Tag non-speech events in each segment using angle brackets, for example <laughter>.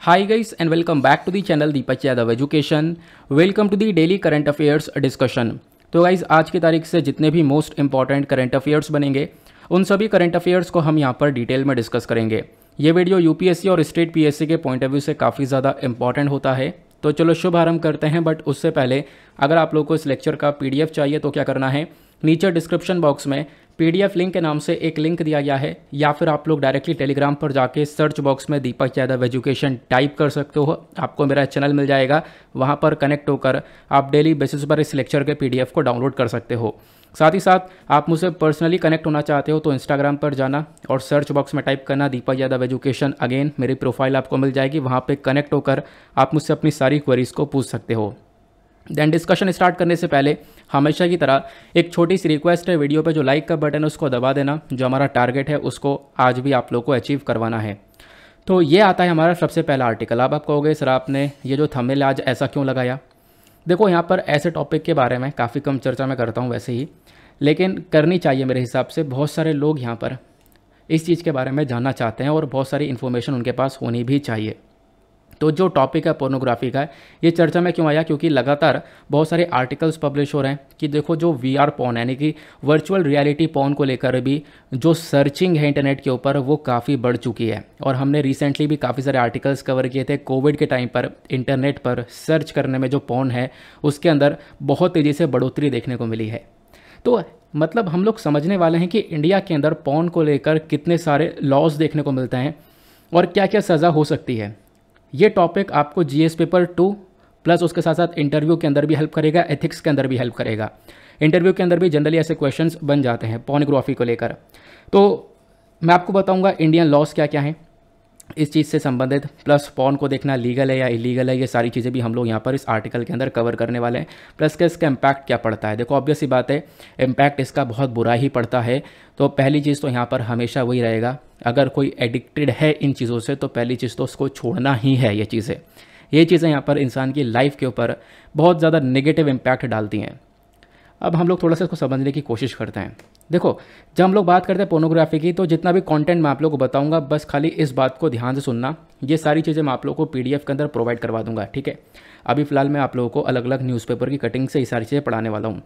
high guys and welcome back to the channel Deepak Yadav education welcome to the daily current affairs discussion तो guys आज की तारीख से जितने भी मोस्ट इंपॉर्टेंट करंट अफेयर्स बनेंगे उन सभी करंट अफेयर्स को हम यहाँ पर डिटेल में डिस्कस करेंगे ये वीडियो यूपीएससी और स्टेट पीएससी के पॉइंट ऑफ व्यू से काफ़ी ज़्यादा इंपॉर्टेंट होता है तो चलो शुभ आरम्भ करते हैं बट उससे पहले अगर आप लोग को इस लेक्चर का पी चाहिए तो क्या करना है नीचे डिस्क्रिप्शन बॉक्स में पीडीएफ लिंक के नाम से एक लिंक दिया गया है या फिर आप लोग डायरेक्टली टेलीग्राम पर जाके सर्च बॉक्स में दीपक यादव एजुकेशन टाइप कर सकते हो आपको मेरा चैनल मिल जाएगा वहाँ पर कनेक्ट होकर आप डेली बेसिस पर इस लेक्चर के पीडीएफ को डाउनलोड कर सकते हो साथ ही साथ आप मुझसे पर्सनली कनेक्ट होना चाहते हो तो इंस्टाग्राम पर जाना और सर्च बॉक्स में टाइप करना दीपक यादव एजुकेशन अगेन मेरी प्रोफाइल आपको मिल जाएगी वहाँ पे कनेक्ट होकर आप मुझसे अपनी सारी क्वेरीज़ को पूछ सकते हो देन डिस्कशन स्टार्ट करने से पहले हमेशा की तरह एक छोटी सी रिक्वेस्ट है वीडियो पे जो लाइक का बटन है उसको दबा देना जो हमारा टारगेट है उसको आज भी आप लोग को अचीव करवाना है तो ये आता है हमारा सबसे पहला आर्टिकल आप आप कहोगे सर आपने ये जो थंबनेल आज ऐसा क्यों लगाया देखो यहाँ पर ऐसे टॉपिक के बारे में काफ़ी कम चर्चा मैं करता हूँ वैसे ही लेकिन करनी चाहिए मेरे हिसाब से बहुत सारे लोग यहाँ पर इस चीज़ के बारे में जानना चाहते हैं और बहुत सारी इन्फॉर्मेशन उनके पास होनी भी चाहिए तो जो टॉपिक है पोर्नोग्राफी का ये चर्चा में क्यों आया क्योंकि लगातार बहुत सारे आर्टिकल्स पब्लिश हो रहे हैं कि देखो जो वी आर पोन यानी कि वर्चुअल रियलिटी पोन को लेकर भी जो सर्चिंग है इंटरनेट के ऊपर वो काफ़ी बढ़ चुकी है और हमने रिसेंटली भी काफ़ी सारे आर्टिकल्स कवर किए थे कोविड के टाइम पर इंटरनेट पर सर्च करने में जो पोन है उसके अंदर बहुत तेज़ी से बढ़ोतरी देखने को मिली है तो मतलब हम लोग समझने वाले हैं कि इंडिया के अंदर पोन को लेकर कितने सारे लॉज देखने को मिलते हैं और क्या क्या सज़ा हो सकती है ये टॉपिक आपको जी पेपर टू प्लस उसके साथ साथ इंटरव्यू के अंदर भी हेल्प करेगा एथिक्स के अंदर भी हेल्प करेगा इंटरव्यू के अंदर भी जनरली ऐसे क्वेश्चंस बन जाते हैं पॉनिग्राफी को लेकर तो मैं आपको बताऊंगा इंडियन लॉस क्या क्या हैं इस चीज़ से संबंधित प्लस पॉन को देखना लीगल है या इलीगल है ये सारी चीज़ें भी हम लोग यहाँ पर इस आर्टिकल के अंदर कवर करने वाले हैं प्लस के इसका इम्पैक्ट क्या पड़ता है देखो ऑब्वियस ही बात है इम्पैक्ट इसका बहुत बुरा ही पड़ता है तो पहली चीज़ तो यहाँ पर हमेशा वही रहेगा अगर कोई एडिक्टेड है इन चीज़ों से तो पहली चीज़ तो उसको छोड़ना ही है ये चीज़ें ये चीज़ें यहाँ पर इंसान की लाइफ के ऊपर बहुत ज़्यादा नेगेटिव इम्पैक्ट डालती हैं अब हम लोग थोड़ा सा इसको समझने की कोशिश करते हैं देखो जब हम लोग बात करते हैं पोर्नोग्राफी की तो जितना भी कंटेंट मैं आप लोग को बताऊंगा बस खाली इस बात को ध्यान से सुनना ये सारी चीज़ें मैं आप लोग को पीडीएफ के अंदर प्रोवाइड करवा दूंगा ठीक है अभी फिलहाल मैं आप लोगों को अलग अलग न्यूज़पेपर की कटिंग से ये सारी चीज़ें पढ़ाने वाला हूँ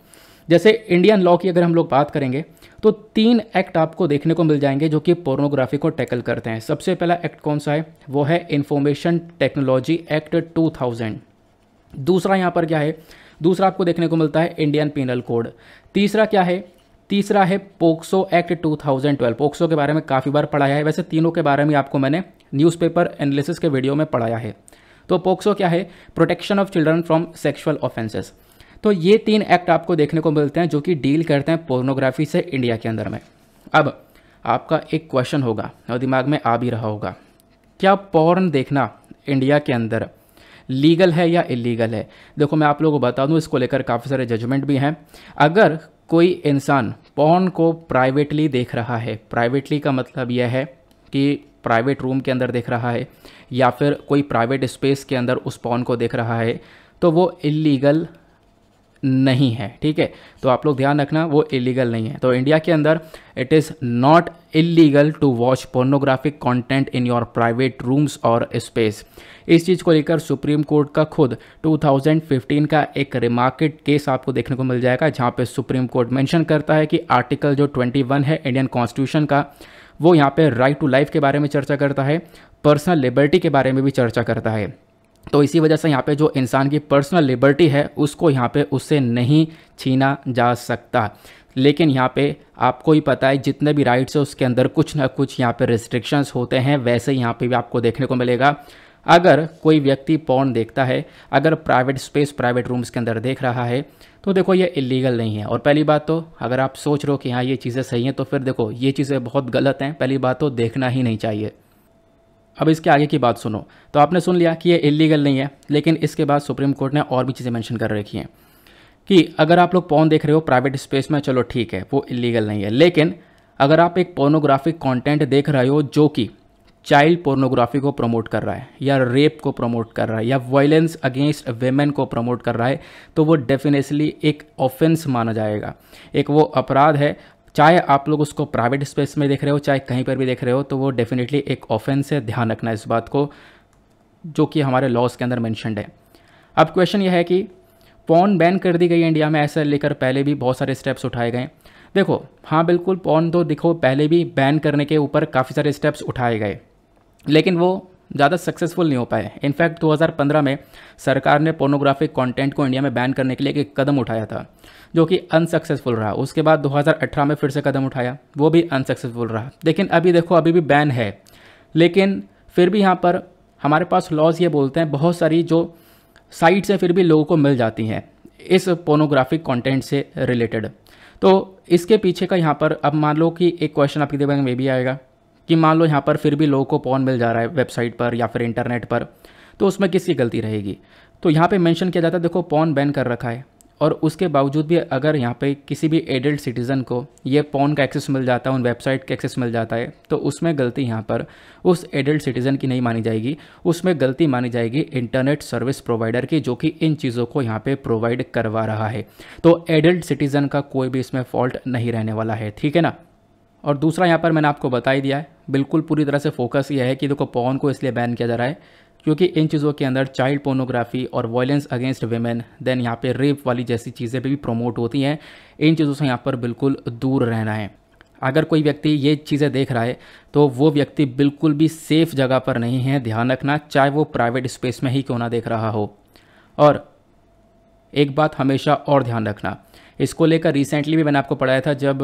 जैसे इंडियन लॉ की अगर हम लोग बात करेंगे तो तीन एक्ट आपको देखने को मिल जाएंगे जो कि पोर्नोग्राफी को टैकल करते हैं सबसे पहला एक्ट कौन सा है वो है इन्फॉर्मेशन टेक्नोलॉजी एक्ट टू दूसरा यहाँ पर क्या है दूसरा आपको देखने को मिलता है इंडियन पिनल कोड तीसरा क्या है तीसरा है पोक्सो एक्ट 2012 पोक्सो के बारे में काफ़ी बार पढ़ाया है वैसे तीनों के बारे में आपको मैंने न्यूज़पेपर एनालिसिस के वीडियो में पढ़ाया है तो पोक्सो क्या है protection of children from sexual offences तो ये तीन एक्ट आपको देखने को मिलते हैं जो कि डील करते हैं पोर्नोग्राफी से इंडिया के अंदर में अब आपका एक क्वेश्चन होगा और दिमाग में आ भी रहा होगा क्या पोर्न देखना इंडिया के अंदर लीगल है या इलीगल है देखो मैं आप लोगों को बता दूं इसको लेकर काफ़ी सारे जजमेंट भी हैं अगर कोई इंसान पॉन को प्राइवेटली देख रहा है प्राइवेटली का मतलब यह है कि प्राइवेट रूम के अंदर देख रहा है या फिर कोई प्राइवेट स्पेस के अंदर उस पॉन को देख रहा है तो वो इलीगल नहीं है ठीक है तो आप लोग ध्यान रखना वो इलीगल नहीं है तो इंडिया के अंदर it is not illegal to watch pornographic content in your private rooms और स्पेस इस चीज़ को लेकर सुप्रीम कोर्ट का खुद 2015 का एक रिमार्केट केस आपको देखने को मिल जाएगा जहाँ पे सुप्रीम कोर्ट मेंशन करता है कि आर्टिकल जो 21 है इंडियन कॉन्स्टिट्यूशन का वो यहाँ पे राइट टू लाइफ के बारे में चर्चा करता है पर्सनल लिबर्टी के बारे में भी चर्चा करता है तो इसी वजह से यहाँ पे जो इंसान की पर्सनल लिबर्टी है उसको यहाँ पे उससे नहीं छीना जा सकता लेकिन यहाँ पे आपको ही पता है जितने भी राइट्स है उसके अंदर कुछ ना कुछ यहाँ पे रिस्ट्रिक्शंस होते हैं वैसे यहाँ पे भी आपको देखने को मिलेगा अगर कोई व्यक्ति पॉन देखता है अगर प्राइवेट स्पेस प्राइवेट रूम्स के अंदर देख रहा है तो देखो ये इलीगल नहीं है और पहली बात तो अगर आप सोच रहे हो कि हाँ ये चीज़ें सही हैं तो फिर देखो ये चीज़ें बहुत गलत हैं पहली बात तो देखना ही नहीं चाहिए अब इसके आगे की बात सुनो तो आपने सुन लिया कि ये इलीगल नहीं है लेकिन इसके बाद सुप्रीम कोर्ट ने और भी चीज़ें मेंशन कर रखी हैं कि अगर आप लोग पौन देख रहे हो प्राइवेट स्पेस में चलो ठीक है वो इलीगल नहीं है लेकिन अगर आप एक पोर्नोग्राफिक कंटेंट देख रहे हो जो कि चाइल्ड पोर्नोग्राफी को प्रमोट कर रहा है या रेप को प्रमोट कर रहा है या वायलेंस अगेंस्ट वेमेन को प्रमोट कर रहा है तो वो डेफिनेसली एक ऑफेंस माना जाएगा एक वो अपराध है चाहे आप लोग उसको प्राइवेट स्पेस में देख रहे हो चाहे कहीं पर भी देख रहे हो तो वो डेफिनेटली एक ऑफेंस है ध्यान रखना इस बात को जो कि हमारे लॉज के अंदर मैंशनड है अब क्वेश्चन यह है कि पॉन बैन कर दी गई इंडिया में ऐसे लेकर पहले भी बहुत सारे स्टेप्स उठाए गए देखो हाँ बिल्कुल पॉन तो देखो पहले भी बैन करने के ऊपर काफ़ी सारे स्टेप्स उठाए गए लेकिन वो ज़्यादा सक्सेसफुल नहीं हो पाए इनफैक्ट 2015 में सरकार ने पोर्नोग्राफिक कंटेंट को इंडिया में बैन करने के लिए एक कदम उठाया था जो कि अनसक्सेसफुल रहा उसके बाद 2018 में फिर से कदम उठाया वो भी अनसक्सेसफुल रहा लेकिन अभी देखो अभी भी बैन है लेकिन फिर भी यहाँ पर हमारे पास लॉज ये बोलते हैं बहुत सारी जो साइट्स हैं फिर भी लोगों को मिल जाती हैं इस पोनोग्राफिक कंटेंट से रिलेटेड तो इसके पीछे का यहाँ पर अब मान लो कि एक क्वेश्चन आपके दिमाग में भी आएगा कि मान लो यहाँ पर फिर भी लोगों को पोन मिल जा रहा है वेबसाइट पर या फिर इंटरनेट पर तो उसमें किसकी गलती रहेगी तो यहाँ पे मेंशन किया जाता है देखो पोन बैन कर रखा है और उसके बावजूद भी अगर यहाँ पे किसी भी एडल्ट सिटीज़न को ये फ़ोन का एक्सेस मिल जाता है उन वेबसाइट का एक्सेस मिल जाता है तो उसमें गलती यहाँ पर उस एडल्ट सिटीज़न की नहीं मानी जाएगी उसमें गलती मानी जाएगी इंटरनेट सर्विस प्रोवाइडर की जो कि इन चीज़ों को यहाँ पर प्रोवाइड करवा रहा है तो एडल्ट सिटीज़न का कोई भी इसमें फॉल्ट नहीं रहने वाला है ठीक है ना और दूसरा यहाँ पर मैंने आपको बता ही दिया है बिल्कुल पूरी तरह से फोकस ये है कि देखो पोन को इसलिए बैन किया जा रहा है क्योंकि इन चीज़ों के अंदर चाइल्ड पोर्नोग्राफी और वॉयलेंस अगेंस्ट वेमेन देन यहाँ पे रेप वाली जैसी चीज़ें भी प्रमोट होती हैं इन चीज़ों से यहाँ पर बिल्कुल दूर रहना है अगर कोई व्यक्ति ये चीज़ें देख रहा है तो वो व्यक्ति बिल्कुल भी सेफ़ जगह पर नहीं है ध्यान रखना चाहे वो प्राइवेट स्पेस में ही क्यों ना देख रहा हो और एक बात हमेशा और ध्यान रखना इसको लेकर रिसेंटली भी मैंने आपको पढ़ाया था जब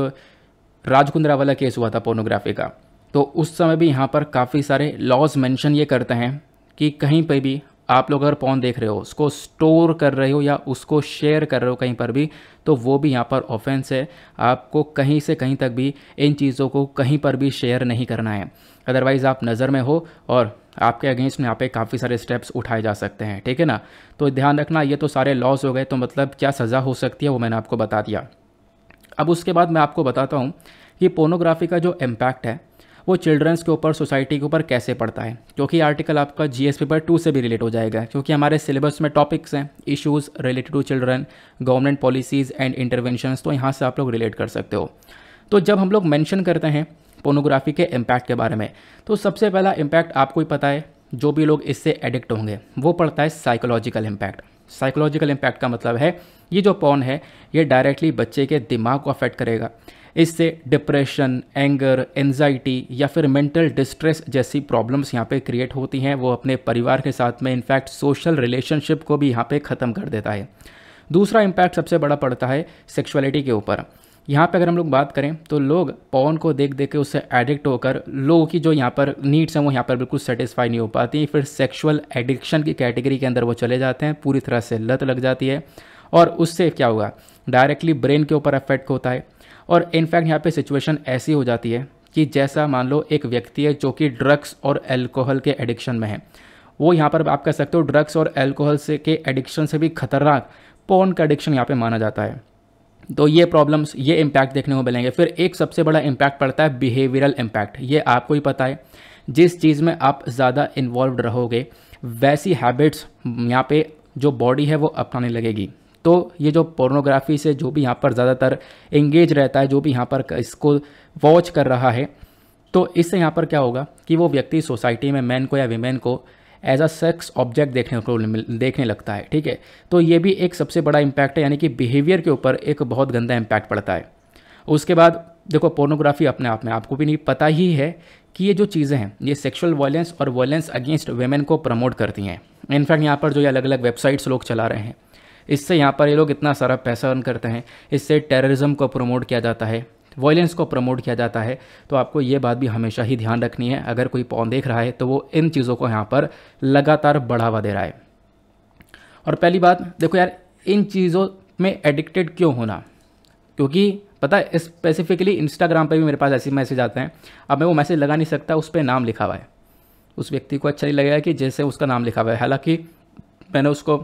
राजकुंद्रा वाला केस हुआ था पोर्नोग्राफी का तो उस समय भी यहाँ पर काफ़ी सारे लॉज मेंशन ये करते हैं कि कहीं पर भी आप लोग अगर पौन देख रहे हो उसको स्टोर कर रहे हो या उसको शेयर कर रहे हो कहीं पर भी तो वो भी यहाँ पर ऑफेंस है आपको कहीं से कहीं तक भी इन चीज़ों को कहीं पर भी शेयर नहीं करना है अदरवाइज़ आप नज़र में हो और आपके अगेंस्ट में यहाँ पे काफ़ी सारे स्टेप्स उठाए जा सकते हैं ठीक है ना तो ध्यान रखना ये तो सारे लॉस हो गए तो मतलब क्या सज़ा हो सकती है वो मैंने आपको बता दिया अब उसके बाद मैं आपको बताता हूँ कि पोनोग्राफी का जो इम्पैक्ट है वो चिल्ड्रंस के ऊपर सोसाइटी के ऊपर कैसे पड़ता है क्योंकि आर्टिकल आपका जी एस पेपर टू से भी रिलेट हो जाएगा क्योंकि हमारे सिलेबस में टॉपिक्स हैं issues related to children government policies and intervention तो यहाँ से आप लोग रिलेट कर सकते हो तो जब हम लोग मैंशन करते हैं पोनोग्राफी के इम्पैक्ट के बारे में तो सबसे पहला इम्पैक्ट आपको ही पता है जो भी लोग इससे एडिक्ट होंगे वो पड़ता है साइकोलॉजिकल इम्पैक्ट साइकोलॉजिकल इम्पैक्ट का मतलब है ये जो पोन है ये डायरेक्टली बच्चे के दिमाग को अफेक्ट करेगा इससे डिप्रेशन एंगर एनजाइटी या फिर मेंटल डिस्ट्रेस जैसी प्रॉब्लम्स यहाँ पे क्रिएट होती हैं वो अपने परिवार के साथ में इनफैक्ट सोशल रिलेशनशिप को भी यहाँ पे ख़त्म कर देता है दूसरा इम्पैक्ट सबसे बड़ा पड़ता है सेक्सुअलिटी के ऊपर यहाँ पे अगर हम लोग बात करें तो लोग पवन को देख देख के उससे एडिक्ट होकर लोगों की जो यहाँ पर नीड्स हैं वो यहाँ पर बिल्कुल सेटिस्फाई नहीं हो पाती फिर सेक्सुअल एडिक्शन की कैटेगरी के अंदर वो चले जाते हैं पूरी तरह से लत लग जाती है और उससे क्या हुआ डायरेक्टली ब्रेन के ऊपर अफेक्ट होता है और इनफैक्ट यहाँ पे सिचुएशन ऐसी हो जाती है कि जैसा मान लो एक व्यक्ति है जो कि ड्रग्स और एल्कोहल के एडिक्शन में है वो यहाँ पर आप कह सकते हो ड्रग्स और एल्कोहल से के एडिक्शन से भी खतरनाक पोन का एडिक्शन यहाँ पर माना जाता है तो ये प्रॉब्लम्स ये इम्पैक्ट देखने को मिलेंगे फिर एक सबसे बड़ा इम्पैक्ट पड़ता है बिहेवियरल इम्पैक्ट ये आपको ही पता है जिस चीज़ में आप ज़्यादा इन्वॉल्व रहोगे वैसी हैबिट्स यहाँ पे जो बॉडी है वो अपनाने लगेगी तो ये जो पोर्नोग्राफी से जो भी यहाँ पर ज़्यादातर एंगेज रहता है जो भी यहाँ पर इसको वॉच कर रहा है तो इससे यहाँ पर क्या होगा कि वो व्यक्ति सोसाइटी में मैन को या वीमेन को एज अ सेक्स ऑब्जेक्ट देखने को देखने लगता है ठीक है तो ये भी एक सबसे बड़ा इम्पैक्ट है यानी कि बिहेवियर के ऊपर एक बहुत गंदा इम्पैक्ट पड़ता है उसके बाद देखो पोर्नोग्राफी अपने आप में आपको भी नहीं पता ही है कि ये जो चीज़ें हैं ये सेक्सुअल वायलेंस और वायलेंस अगेंस्ट वेमेन को प्रमोट करती हैं इनफैक्ट यहाँ पर जो ये अलग अलग वेबसाइट्स लोग चला रहे हैं इससे यहाँ पर ये लोग इतना सारा पैसा अर्न करते हैं इससे टेररिज्म को प्रमोट किया जाता है वॉयलेंस को प्रमोट किया जाता है तो आपको ये बात भी हमेशा ही ध्यान रखनी है अगर कोई पौन देख रहा है तो वो इन चीज़ों को यहाँ पर लगातार बढ़ावा दे रहा है और पहली बात देखो यार इन चीज़ों में एडिक्टेड क्यों होना क्योंकि पता है स्पेसिफिकली इंस्टाग्राम पर भी मेरे पास ऐसे मैसेज आते हैं अब मैं वो मैसेज लगा नहीं सकता उस पर नाम लिखा हुआ है उस व्यक्ति को अच्छा नहीं लगेगा कि जैसे उसका नाम लिखा हुआ है हालांकि मैंने उसको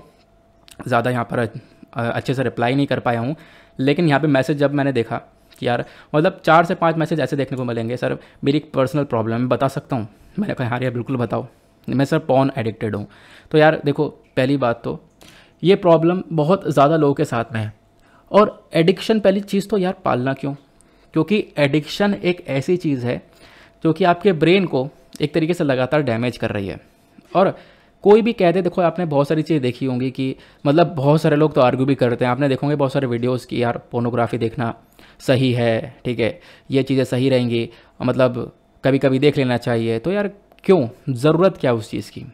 ज़्यादा यहाँ पर अच्छे से रिप्लाई नहीं कर पाया हूँ लेकिन यहाँ पे मैसेज जब मैंने देखा कि यार मतलब चार से पाँच मैसेज ऐसे देखने को मिलेंगे सर मेरी एक पर्सनल प्रॉब्लम है बता सकता हूँ मैंने कहा हाँ यार बिल्कुल बताओ मैं सर पॉन एडिक्टेड हूँ तो यार देखो पहली बात तो ये प्रॉब्लम बहुत ज़्यादा लोगों के साथ में है और एडिक्शन पहली चीज़ तो यार पालना क्यों क्योंकि एडिक्शन एक ऐसी चीज़ है जो कि आपके ब्रेन को एक तरीके से लगातार डैमेज कर रही है और कोई भी कह दे देखो आपने बहुत सारी चीज़ें देखी होंगी कि मतलब बहुत सारे लोग तो आर्ग्यू भी करते हैं आपने देखोगे बहुत सारे वीडियोज़ की यार पोर्नोग्राफी देखना सही है ठीक है ये चीज़ें सही रहेंगी मतलब कभी कभी देख लेना चाहिए तो यार क्यों ज़रूरत क्या उस चीज़ की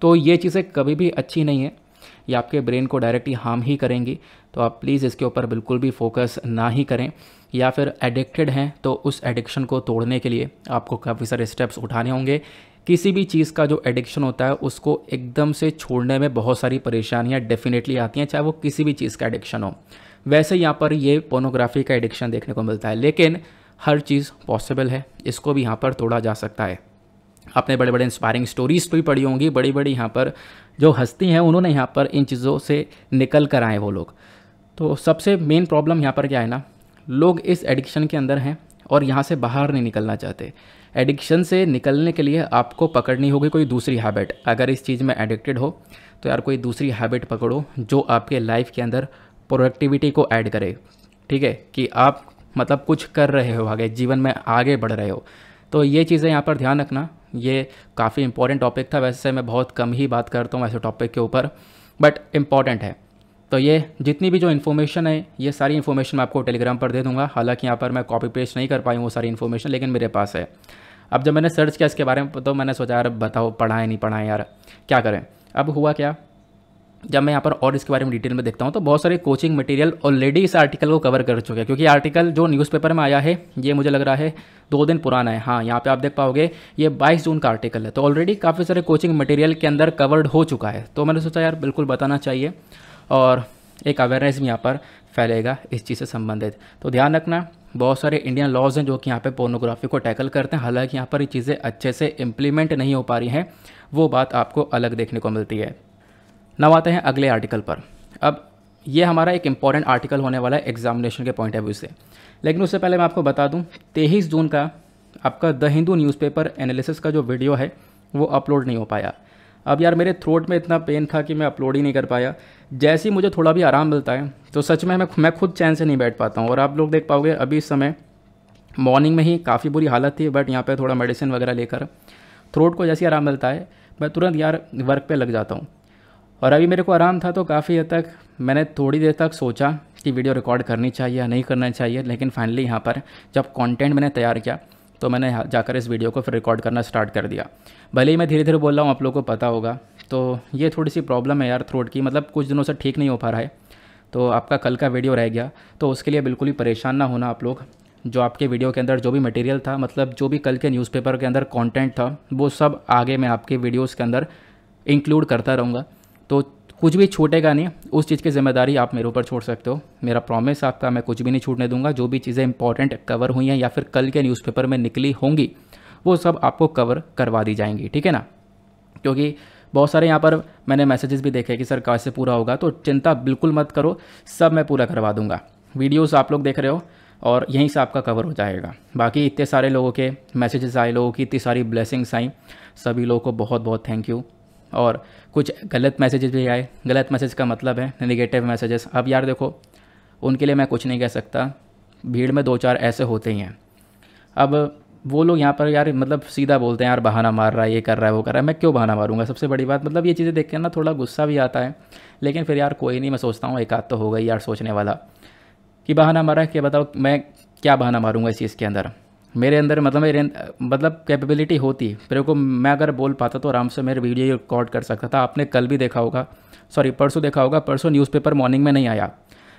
तो ये चीज़ें कभी भी अच्छी नहीं है ये आपके ब्रेन को डायरेक्टली हार्म ही करेंगी तो आप प्लीज़ इसके ऊपर बिल्कुल भी फोकस ना ही करें या फिर एडिक्टेड हैं तो उस एडिक्शन को तोड़ने के लिए आपको काफ़ी सारे स्टेप्स उठाने होंगे किसी भी चीज़ का जो एडिक्शन होता है उसको एकदम से छोड़ने में बहुत सारी परेशानियाँ डेफिनेटली आती हैं चाहे वो किसी भी चीज़ का एडिक्शन हो वैसे यहाँ पर ये पोनोग्राफी का एडिक्शन देखने को मिलता है लेकिन हर चीज़ पॉसिबल है इसको भी यहाँ पर तोड़ा जा सकता है आपने बड़े बड़े इंस्पायरिंग स्टोरीज भी पढ़ी होंगी बड़ी बड़ी यहाँ पर जो हस्ती हैं उन्होंने यहाँ पर इन चीज़ों से निकल कर आए वो लोग तो सबसे मेन प्रॉब्लम यहाँ पर क्या है ना लोग इस एडिक्शन के अंदर हैं और यहाँ से बाहर नहीं निकलना चाहते एडिक्शन से निकलने के लिए आपको पकड़नी होगी कोई दूसरी हैबिट अगर इस चीज़ में एडिक्टेड हो तो यार कोई दूसरी हैबिट पकड़ो जो आपके लाइफ के अंदर प्रोडक्टिविटी को ऐड करे ठीक है कि आप मतलब कुछ कर रहे हो आगे जीवन में आगे बढ़ रहे हो तो ये चीज़ें यहाँ पर ध्यान रखना ये काफ़ी इंपॉर्टेंट टॉपिक था वैसे मैं बहुत कम ही बात करता हूँ ऐसे टॉपिक के ऊपर बट इम्पॉर्टेंट है तो ये जितनी भी जो इन्फॉर्मेशन है ये सारी इन्फॉर्मेशन मैं आपको टेलीग्राम पर दे दूँगा हालाँकि यहाँ पर मैं कॉपी पेस्ट नहीं कर पाई हूँ वो सारी इन्फॉर्मेशन लेकिन मेरे पास है अब जब मैंने सर्च किया इसके बारे में तो मैंने सोचा यार बताओ पढ़ाएं नहीं पढ़ाएं यार क्या करें अब हुआ क्या जब मैं यहाँ पर और इसके बारे में डिटेल में देखता हूँ तो बहुत सारे कोचिंग मटेरियल ऑलरेडी इस आर्टिकल को कवर कर चुके हैं क्योंकि आर्टिकल जो न्यूज़पेपर में आया है ये मुझे लग रहा है दो दिन पुराना है हाँ यहाँ पे आप देख पाओगे ये 22 जून का आर्टिकल है तो ऑलरेडी काफ़ी सारे कोचिंग मटेरियल के अंदर कवर्ड हो चुका है तो मैंने सोचा यार बिल्कुल बताना चाहिए और एक अवेयरनेस भी यहाँ पर फैलेगा इस चीज़ से संबंधित तो ध्यान रखना बहुत सारे इंडियन लॉज हैं जो कि यहाँ पे पोर्नोग्राफी को टैकल करते हैं हालांकि यहाँ पर ये चीज़ें अच्छे से इम्प्लीमेंट नहीं हो पा रही हैं वो बात आपको अलग देखने को मिलती है नव आते हैं अगले आर्टिकल पर अब ये हमारा एक इम्पॉर्टेंट आर्टिकल होने वाला है एग्जामिनेशन के पॉइंट ऑफ व्यू से लेकिन उससे पहले मैं आपको बता दूँ तेईस जून का आपका द हिंदू न्यूज़पेपर एनालिसिस का जो वीडियो है वो अपलोड नहीं हो पाया अब यार मेरे थ्रोट में इतना पेन था कि मैं अपलोड ही नहीं कर पाया जैसे ही मुझे थोड़ा भी आराम मिलता है तो सच में मैं मैं खुद चैन से नहीं बैठ पाता हूँ और आप लोग देख पाओगे अभी इस समय मॉर्निंग में ही काफ़ी बुरी हालत थी बट यहाँ पर थोड़ा मेडिसिन वगैरह लेकर थ्रोट को जैसे आराम मिलता है मैं तुरंत यार वर्क पर लग जाता हूँ और अभी मेरे को आराम था तो काफ़ी हद तक मैंने थोड़ी देर तक सोचा कि वीडियो रिकॉर्ड करनी चाहिए या नहीं करना चाहिए लेकिन फाइनली यहाँ पर जब कंटेंट मैंने तैयार किया तो मैंने जाकर इस वीडियो को फिर रिकॉर्ड करना स्टार्ट कर दिया भले ही मैं धीरे धीरे बोल रहा हूँ आप लोग को पता होगा तो ये थोड़ी सी प्रॉब्लम है यार थ्रोट की मतलब कुछ दिनों से ठीक नहीं हो पा रहा है तो आपका कल का वीडियो रह गया तो उसके लिए बिल्कुल ही परेशान ना होना आप लोग जो आपके वीडियो के अंदर जो भी मटेरियल था मतलब जो भी कल के न्यूज़पेपर के अंदर कंटेंट था वो सब आगे मैं आपके वीडियोस के अंदर इंक्लूड करता रहूँगा तो कुछ भी छूटेगा नहीं उस चीज़ की जिम्मेदारी आप मेरे ऊपर छोड़ सकते हो मेरा प्रॉमिस आपका मैं कुछ भी नहीं छूटने दूंगा जो भी चीज़ें इंपॉर्टेंट कवर हुई हैं या फिर कल के न्यूज़पेपर में निकली होंगी वो सब आपको कवर करवा दी जाएंगी ठीक है ना क्योंकि बहुत सारे यहाँ पर मैंने मैसेजेस भी देखे कि सर कैसे पूरा होगा तो चिंता बिल्कुल मत करो सब मैं पूरा करवा दूंगा वीडियोस आप लोग देख रहे हो और यहीं से आपका कवर हो जाएगा बाकी इतने सारे लोगों के मैसेजेस आए लोगों की इतनी सारी ब्लेसिंग्स आई सभी लोगों को बहुत बहुत थैंक यू और कुछ गलत मैसेजेस भी आए गलत मैसेज का मतलब है निगेटिव मैसेजेस अब यार देखो उनके लिए मैं कुछ नहीं कह सकता भीड़ में दो चार ऐसे होते ही हैं अब वो लोग यहाँ पर यार मतलब सीधा बोलते हैं यार बहाना मार रहा है ये कर रहा है वो कर रहा है मैं क्यों बहाना मारूंगा सबसे बड़ी बात मतलब ये चीज़ें देख के ना थोड़ा गुस्सा भी आता है लेकिन फिर यार कोई नहीं मैं सोचता हूँ एक आध तो हो गई यार सोचने वाला कि बहाना मारा है क्या बताओ मैं क्या बहाना मारूंगा इस चीज़ के अंदर मेरे अंदर मतलब मेरे मतलब कैपेबिलिटी होती मेरे को मैं अगर बोल पाता तो आराम से मेरे वीडियो रिकॉर्ड कर सकता था आपने कल भी देखा होगा सॉरी परसों देखा होगा परसों न्यूज़पेपर मॉर्निंग में नहीं आया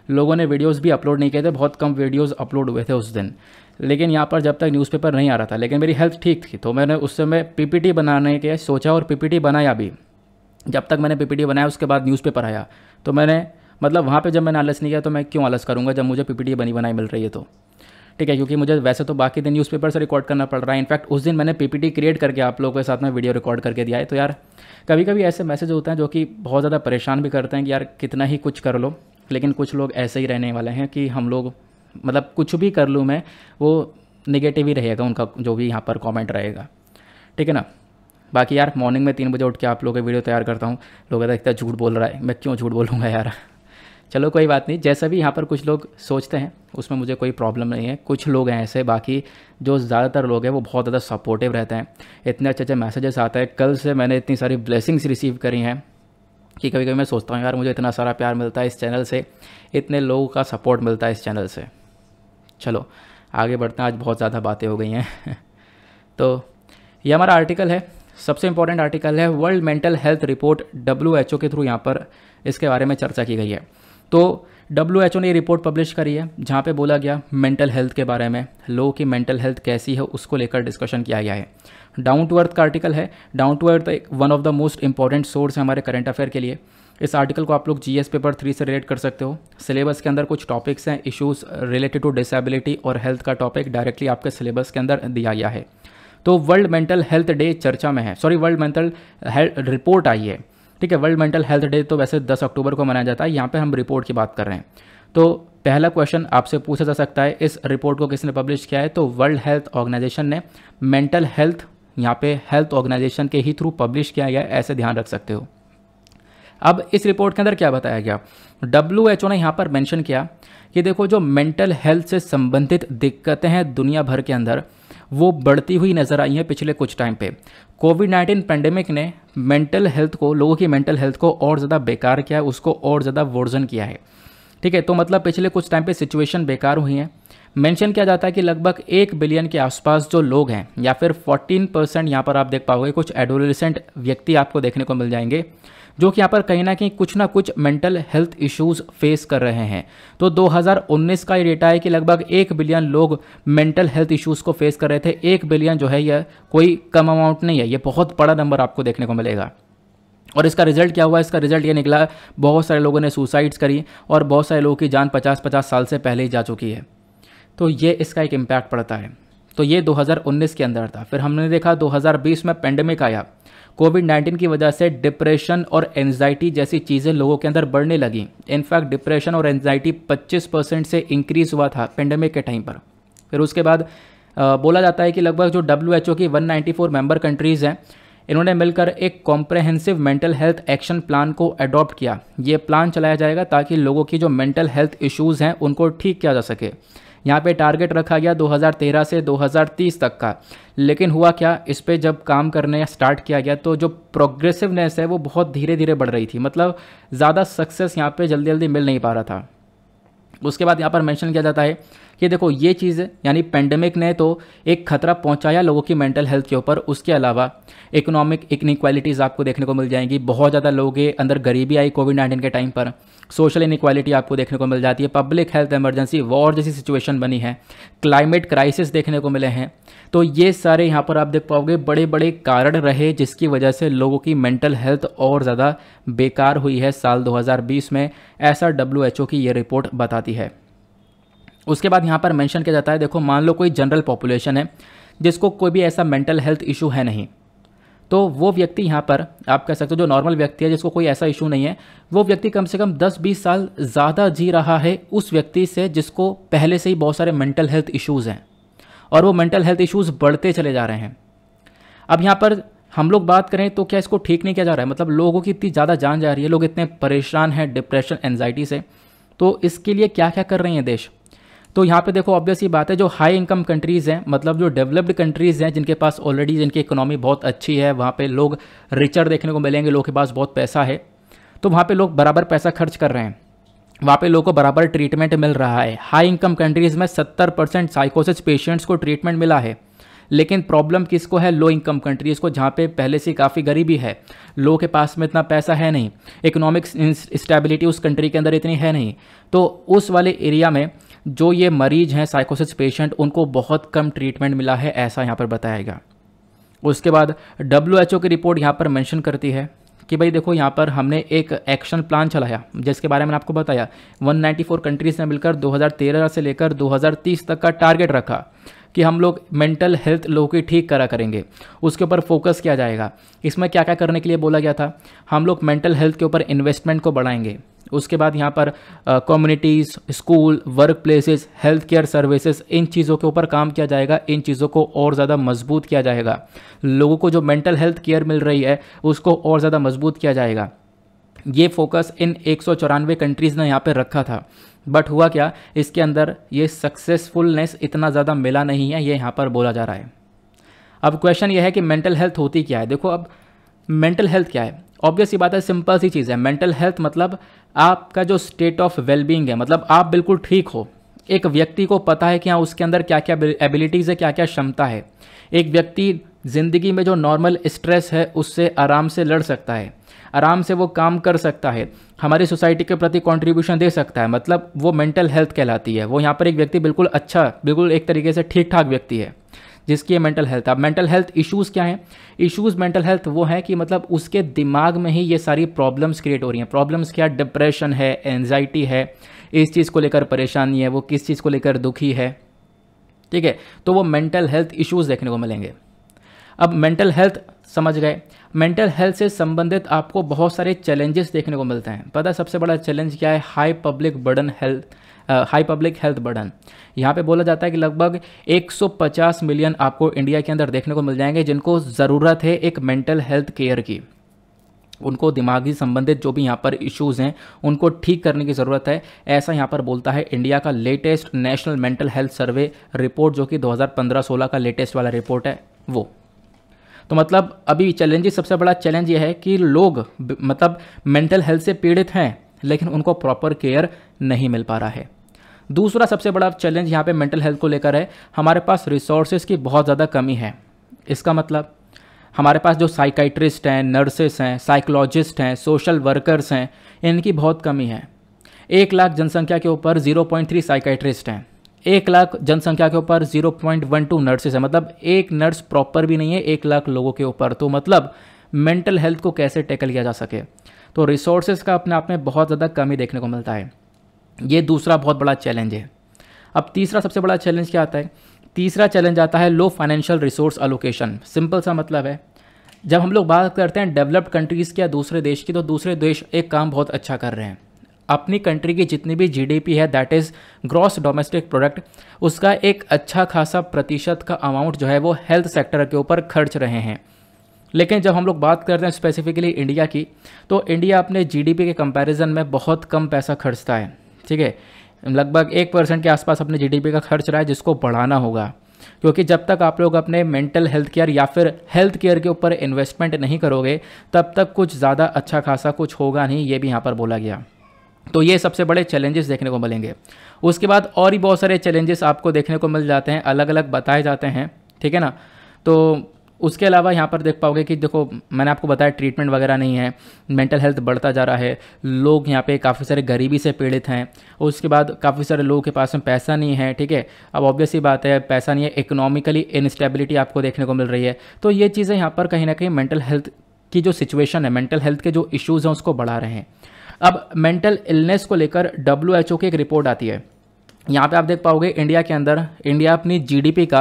लोगों ने वीडियोस भी अपलोड नहीं किए थे बहुत कम वीडियोस अपलोड हुए थे उस दिन लेकिन यहाँ पर जब तक न्यूज़पेपर नहीं आ रहा था लेकिन मेरी हेल्थ ठीक थी तो मैंने उस समय पीपीटी बनाने के सोचा और पीपीटी बनाया भी जब तक मैंने पीपीटी बनाया उसके बाद न्यूज़पेपर आया तो मैंने मतलब वहाँ पर जब मैंने आलस नहीं किया तो मैं क्यों आलस करूँगा जब मुझे पीपीटी बनी बनाई मिल रही है तो ठीक है क्योंकि मुझे वैसे तो बाकी दिन न्यूज़पेपर से रिकॉर्ड करना पड़ रहा है इनफैक्ट उस दिन मैंने पीपीटी क्रिएट करके आप लोगों के साथ में वीडियो रिकॉर्ड करके दिया है तो यार कभी कभी ऐसे मैसेज होते हैं जो कि बहुत ज़्यादा परेशान भी करते हैं कि यार कितना ही कुछ कर लो लेकिन कुछ लोग ऐसे ही रहने वाले हैं कि हम लोग मतलब कुछ भी कर लूँ मैं वो निगेटिव ही रहेगा उनका जो भी यहाँ पर कॉमेंट रहेगा ठीक है ना बाकी यार मॉर्निंग में तीन बजे उठ के आप लोगों के वीडियो तैयार करता हूँ लोग देखता इतना झूठ बोल रहा है मैं क्यों झूठ बोलूँगा यार चलो कोई बात नहीं जैसा भी यहाँ पर कुछ लोग सोचते हैं उसमें मुझे कोई प्रॉब्लम नहीं है कुछ लोग हैं ऐसे बाकी जो ज़्यादातर लोग हैं वो बहुत ज़्यादा सपोर्टिव रहते हैं इतने अच्छे अच्छे मैसेजेस आते हैं कल से मैंने इतनी सारी ब्लेसिंग्स रिसीव करी हैं कि कभी कभी मैं सोचता हूँ यार मुझे इतना सारा प्यार मिलता है इस चैनल से इतने लोगों का सपोर्ट मिलता है इस चैनल से चलो आगे बढ़ते हैं आज बहुत ज़्यादा बातें हो गई हैं <laughs> तो ये हमारा आर्टिकल है सबसे इंपॉर्टेंट आर्टिकल है world mental health report W के थ्रू यहाँ पर इसके बारे में चर्चा की गई है तो डब्ल्यू एच ओ ने रिपोर्ट पब्लिश करी है जहाँ पे बोला गया मेंटल हेल्थ के बारे में लोगों की मेंटल हेल्थ कैसी है उसको लेकर डिस्कशन किया गया है डाउन टू अर्थ का आर्टिकल है डाउन टू अर्थ एक one of the most important source है हमारे करंट अफेयर के लिए इस आर्टिकल को आप लोग जी पेपर थ्री से रिलेट कर सकते हो सिलेबस के अंदर कुछ टॉपिक्स हैं इशूज़ रिलेटेड टू डिसेबिलिटी और हेल्थ का टॉपिक डायरेक्टली आपके सिलेबस के अंदर दिया गया है तो वर्ल्ड मेंटल हेल्थ डे चर्चा में है sorry world mental health report आई है ठीक है वर्ल्ड मेंटल हेल्थ डे तो वैसे दस अक्टूबर को मनाया जाता है यहाँ पर हम रिपोर्ट की बात कर रहे हैं तो पहला क्वेश्चन आपसे पूछा जा सकता है इस रिपोर्ट को किसने पब्लिश किया है तो वर्ल्ड हेल्थ ऑर्गेनाइजेशन ने मेंटल हेल्थ यहाँ पे हेल्थ ऑर्गेनाइजेशन के ही थ्रू पब्लिश किया गया ऐसे ध्यान रख सकते हो अब इस रिपोर्ट के अंदर क्या बताया गया डब्ल्यू एच ओ ने यहाँ पर मेंशन किया कि देखो जो मेंटल हेल्थ से संबंधित दिक्कतें हैं दुनिया भर के अंदर वो बढ़ती हुई नज़र आई हैं पिछले कुछ टाइम पे कोविड नाइन्टीन पेंडेमिक ने मेंटल हेल्थ को लोगों की मेंटल हेल्थ को और ज़्यादा बेकार किया है उसको और ज़्यादा वर्जन किया है ठीक है तो मतलब पिछले कुछ टाइम पे सिचुएशन बेकार हुई हैं मेंशन किया जाता है कि लगभग एक बिलियन के आसपास जो लोग हैं या फिर 14 परसेंट यहाँ पर आप देख पाओगे कुछ एडोलिसेंट व्यक्ति आपको देखने को मिल जाएंगे जो कि यहाँ पर कहीं ना कहीं कुछ ना कुछ मेंटल हेल्थ इश्यूज फेस कर रहे हैं तो 2019 का ये डेटा है कि लगभग एक बिलियन लोग मेंटल हेल्थ इश्यूज को फेस कर रहे थे एक बिलियन जो है यह कोई कम अमाउंट नहीं है ये बहुत बड़ा नंबर आपको देखने को मिलेगा और इसका रिजल्ट क्या हुआ इसका रिजल्ट ये निकला बहुत सारे लोगों ने सुसाइड्स करी और बहुत सारे लोगों की जान पचास पचास साल से पहले ही जा चुकी है तो ये इसका एक इम्पैक्ट पड़ता है तो ये 2019 के अंदर था फिर हमने देखा 2020 में पेंडेमिक आया कोविड 19 की वजह से डिप्रेशन और एनजाइटी जैसी चीज़ें लोगों के अंदर बढ़ने लगी इनफैक्ट डिप्रेशन और एनजाइटी 25 परसेंट से इंक्रीज़ हुआ था पेंडेमिक के टाइम पर फिर उसके बाद आ, बोला जाता है कि लगभग जो डब्ल्यू की 194 मेंबर कंट्रीज़ हैं इन्होंने मिलकर एक comprehensive mental health action plan को अडॉप्ट किया ये प्लान चलाया जाएगा ताकि लोगों की जो मेंटल हेल्थ इश्यूज़ हैं उनको ठीक किया जा सके यहाँ पे टारगेट रखा गया 2013 से 2030 तक का लेकिन हुआ क्या इस पर जब काम करने स्टार्ट किया गया तो जो प्रोग्रेसिवनेस है वो बहुत धीरे धीरे बढ़ रही थी मतलब ज़्यादा सक्सेस यहाँ पर जल्दी जल्दी मिल नहीं पा रहा था उसके बाद यहाँ पर मैंशन किया जाता है कि देखो ये चीज़ है यानी पेंडेमिक ने तो एक खतरा पहुंचाया लोगों की मेंटल हेल्थ के ऊपर उसके अलावा इकोनॉमिक इनक्वालिटीज़ आपको देखने को मिल जाएंगी बहुत ज़्यादा लोगों के अंदर गरीबी आई कोविड नाइन्टीन के टाइम पर सोशल इनक्वालिटी आपको देखने को मिल जाती है पब्लिक हेल्थ इमरजेंसी वॉर जैसी सिचुएशन बनी है क्लाइमेट क्राइसिस देखने को मिले हैं तो ये सारे यहाँ पर आप देख पाओगे बड़े बड़े कारण रहे जिसकी वजह से लोगों की मेंटल हेल्थ और ज़्यादा बेकार हुई है साल 2020 में ऐसा डब्ल्यू की ये रिपोर्ट बताती है उसके बाद यहाँ पर मेंशन किया जाता है देखो मान लो कोई जनरल पॉपुलेशन है जिसको कोई भी ऐसा मेंटल हेल्थ इशू है नहीं तो वो व्यक्ति यहाँ पर आप कह सकते हो जो नॉर्मल व्यक्ति है जिसको कोई ऐसा इशू नहीं है वो व्यक्ति कम से कम 10-20 साल ज़्यादा जी रहा है उस व्यक्ति से जिसको पहले से ही बहुत सारे मेंटल हेल्थ इश्यूज़ हैं और वो मेंटल हेल्थ इश्यूज़ बढ़ते चले जा रहे हैं अब यहाँ पर हम लोग बात करें तो क्या इसको ठीक नहीं किया जा रहा है मतलब लोगों की इतनी ज़्यादा जान जा रही है लोग इतने परेशान हैं डिप्रेशन एनजाइटी से तो इसके लिए क्या क्या कर रहे हैं देश तो यहाँ पे देखो ऑब्वियस ये बात है जो हाई इनकम कंट्रीज़ हैं मतलब जो डेवलप्ड कंट्रीज़ हैं जिनके पास ऑलरेडी जिनकी इकोनॉमी बहुत अच्छी है वहाँ पे लोग रिचर देखने को मिलेंगे लोगों के पास बहुत पैसा है तो वहाँ पे लोग बराबर पैसा खर्च कर रहे हैं वहाँ पे लोगों को बराबर ट्रीटमेंट मिल रहा है हाई इनकम कंट्रीज़ में सत्तर परसेंट साइकोसिस पेशेंट्स को ट्रीटमेंट मिला है लेकिन प्रॉब्लम किसको है लो इनकम कंट्रीज़ को जहाँ पे पहले से काफ़ी गरीबी है लोगों के पास में इतना पैसा है नहीं इकोनॉमिक स्टेबिलिटी उस कंट्री के अंदर इतनी है नहीं तो उस वाले एरिया में जो ये मरीज हैं साइकोसिस पेशेंट उनको बहुत कम ट्रीटमेंट मिला है ऐसा यहाँ पर बताया गया उसके बाद डब्ल्यू की रिपोर्ट यहाँ पर मैंशन करती है कि भाई देखो यहाँ पर हमने एक एक्शन प्लान चलाया जिसके बारे में आपको बताया 194 कंट्रीज़ ने मिलकर 2013 से लेकर 2030 तक का टारगेट रखा कि हम लोग मेंटल हेल्थ लोगों की ठीक करा करेंगे उसके ऊपर फोकस किया जाएगा इसमें क्या क्या करने के लिए बोला गया था हम लोग मेंटल हेल्थ के ऊपर इन्वेस्टमेंट को बढ़ाएंगे उसके बाद यहाँ पर communities school workplaces health care services इन चीज़ों के ऊपर काम किया जाएगा इन चीज़ों को और ज़्यादा मजबूत किया जाएगा लोगों को जो मेंटल हेल्थ केयर मिल रही है उसको और ज़्यादा मजबूत किया जाएगा ये फोकस इन एक कंट्रीज़ ने यहाँ पर रखा था बट हुआ क्या इसके अंदर ये सक्सेसफुलनेस इतना ज़्यादा मिला नहीं है ये यहाँ पर बोला जा रहा है अब क्वेश्चन ये है कि मेंटल हेल्थ होती क्या है देखो अब मेंटल हेल्थ क्या है ऑब्वियस ये बात है सिंपल सी चीज़ है मेंटल हेल्थ मतलब आपका जो स्टेट ऑफ वेलबींग है मतलब आप बिल्कुल ठीक हो एक व्यक्ति को पता है कि हाँ उसके अंदर क्या क्या एबिलिटीज़ है क्या क्या क्षमता है एक व्यक्ति ज़िंदगी में जो नॉर्मल स्ट्रेस है उससे आराम से लड़ सकता है आराम से वो काम कर सकता है हमारी सोसाइटी के प्रति कंट्रीब्यूशन दे सकता है मतलब वो मेंटल हेल्थ कहलाती है वो यहाँ पर एक व्यक्ति बिल्कुल अच्छा बिल्कुल एक तरीके से ठीक ठाक व्यक्ति है जिसकी है मेंटल हेल्थ अब मेंटल हेल्थ इश्यूज़ क्या हैं इश्यूज़ मेंटल हेल्थ वो है कि मतलब उसके दिमाग में ही ये सारी प्रॉब्लम्स क्रिएट हो रही हैं प्रॉब्लम्स क्या डिप्रेशन है एनजाइटी है इस चीज़ को लेकर परेशानी है वो किस चीज़ को लेकर दुखी है ठीक है तो वो मेंटल हेल्थ इश्यूज़ देखने को मिलेंगे अब मेंटल हेल्थ समझ गए मेंटल हेल्थ से संबंधित आपको बहुत सारे चैलेंजेस देखने को मिलते हैं पता है सबसे बड़ा चैलेंज क्या है high public burden health high public health burden यहाँ पे बोला जाता है कि लगभग 150 मिलियन आपको इंडिया के अंदर देखने को मिल जाएंगे जिनको ज़रूरत है एक मेंटल हेल्थ केयर की उनको दिमागी संबंधित जो भी यहाँ पर इश्यूज़ हैं उनको ठीक करने की ज़रूरत है ऐसा यहाँ पर बोलता है इंडिया का latest national mental health survey report जो कि 2015-16 का लेटेस्ट वाला रिपोर्ट है वो तो मतलब अभी चैलेंजेस सबसे बड़ा चैलेंज ये है कि लोग मतलब मेंटल हेल्थ से पीड़ित हैं लेकिन उनको प्रॉपर केयर नहीं मिल पा रहा है दूसरा सबसे बड़ा चैलेंज यहाँ पे मेंटल हेल्थ को लेकर है हमारे पास रिसोर्सेज की बहुत ज़्यादा कमी है इसका मतलब हमारे पास जो साइकाइट्रिस्ट हैं नर्सेस हैं साइकोलॉजिस्ट हैं सोशल वर्कर्स हैं इनकी बहुत कमी है एक लाख जनसंख्या के ऊपर 0.3 साइकाइट्रिस्ट हैं एक लाख जनसंख्या के ऊपर 0.12 नर्सेस है मतलब एक नर्स प्रॉपर भी नहीं है एक लाख लोगों के ऊपर तो मतलब मेंटल हेल्थ को कैसे टैकल किया जा सके तो रिसोर्सेज का अपने आप में बहुत ज़्यादा कमी देखने को मिलता है ये दूसरा बहुत बड़ा चैलेंज है अब तीसरा सबसे बड़ा चैलेंज क्या आता है तीसरा चैलेंज आता है low financial resource allocation simple सा मतलब है जब हम लोग बात करते हैं डेवलप्ड कंट्रीज़ की या दूसरे देश की तो दूसरे देश एक काम बहुत अच्छा कर रहे हैं अपनी कंट्री की जितनी भी जीडीपी है that is gross domestic product उसका एक अच्छा खासा प्रतिशत का अमाउंट जो है वो हेल्थ सेक्टर के ऊपर खर्च रहे हैं लेकिन जब हम लोग बात करते हैं स्पेसिफिकली इंडिया की तो इंडिया अपने जीडीपी के कंपैरिजन में बहुत कम पैसा खर्चता है ठीक है लगभग एक परसेंट के आसपास अपने जीडीपी का खर्च रहा है जिसको बढ़ाना होगा क्योंकि जब तक आप लोग अपने मेंटल हेल्थ केयर या फिर हेल्थ केयर के ऊपर इन्वेस्टमेंट नहीं करोगे तब तक कुछ ज़्यादा अच्छा खासा कुछ होगा नहीं ये भी यहाँ पर बोला गया तो ये सबसे बड़े चैलेंजेस देखने को मिलेंगे उसके बाद और भी बहुत सारे चैलेंजेस आपको देखने को मिल जाते हैं अलग अलग बताए जाते हैं ठीक है ना तो उसके अलावा यहाँ पर देख पाओगे कि देखो मैंने आपको बताया ट्रीटमेंट वगैरह नहीं है मेंटल हेल्थ बढ़ता जा रहा है लोग यहाँ पे काफ़ी सारे गरीबी से पीड़ित हैं और उसके बाद काफ़ी सारे लोगों के पास में पैसा नहीं है ठीक है अब ऑब्वियसली बात है पैसा नहीं है इकोनॉमिकली इनस्टेबिलिटी आपको देखने को मिल रही है तो ये चीज़ें यहाँ पर कहीं ना कहीं मेंटल हेल्थ की जो सिचुएशन है मेंटल हेल्थ के जो इश्यूज़ हैं उसको बढ़ा रहे हैं अब मेंटल इलनेस को लेकर डब्ल्यू की एक रिपोर्ट आती है यहाँ पे आप देख पाओगे इंडिया के अंदर इंडिया अपनी जीडीपी का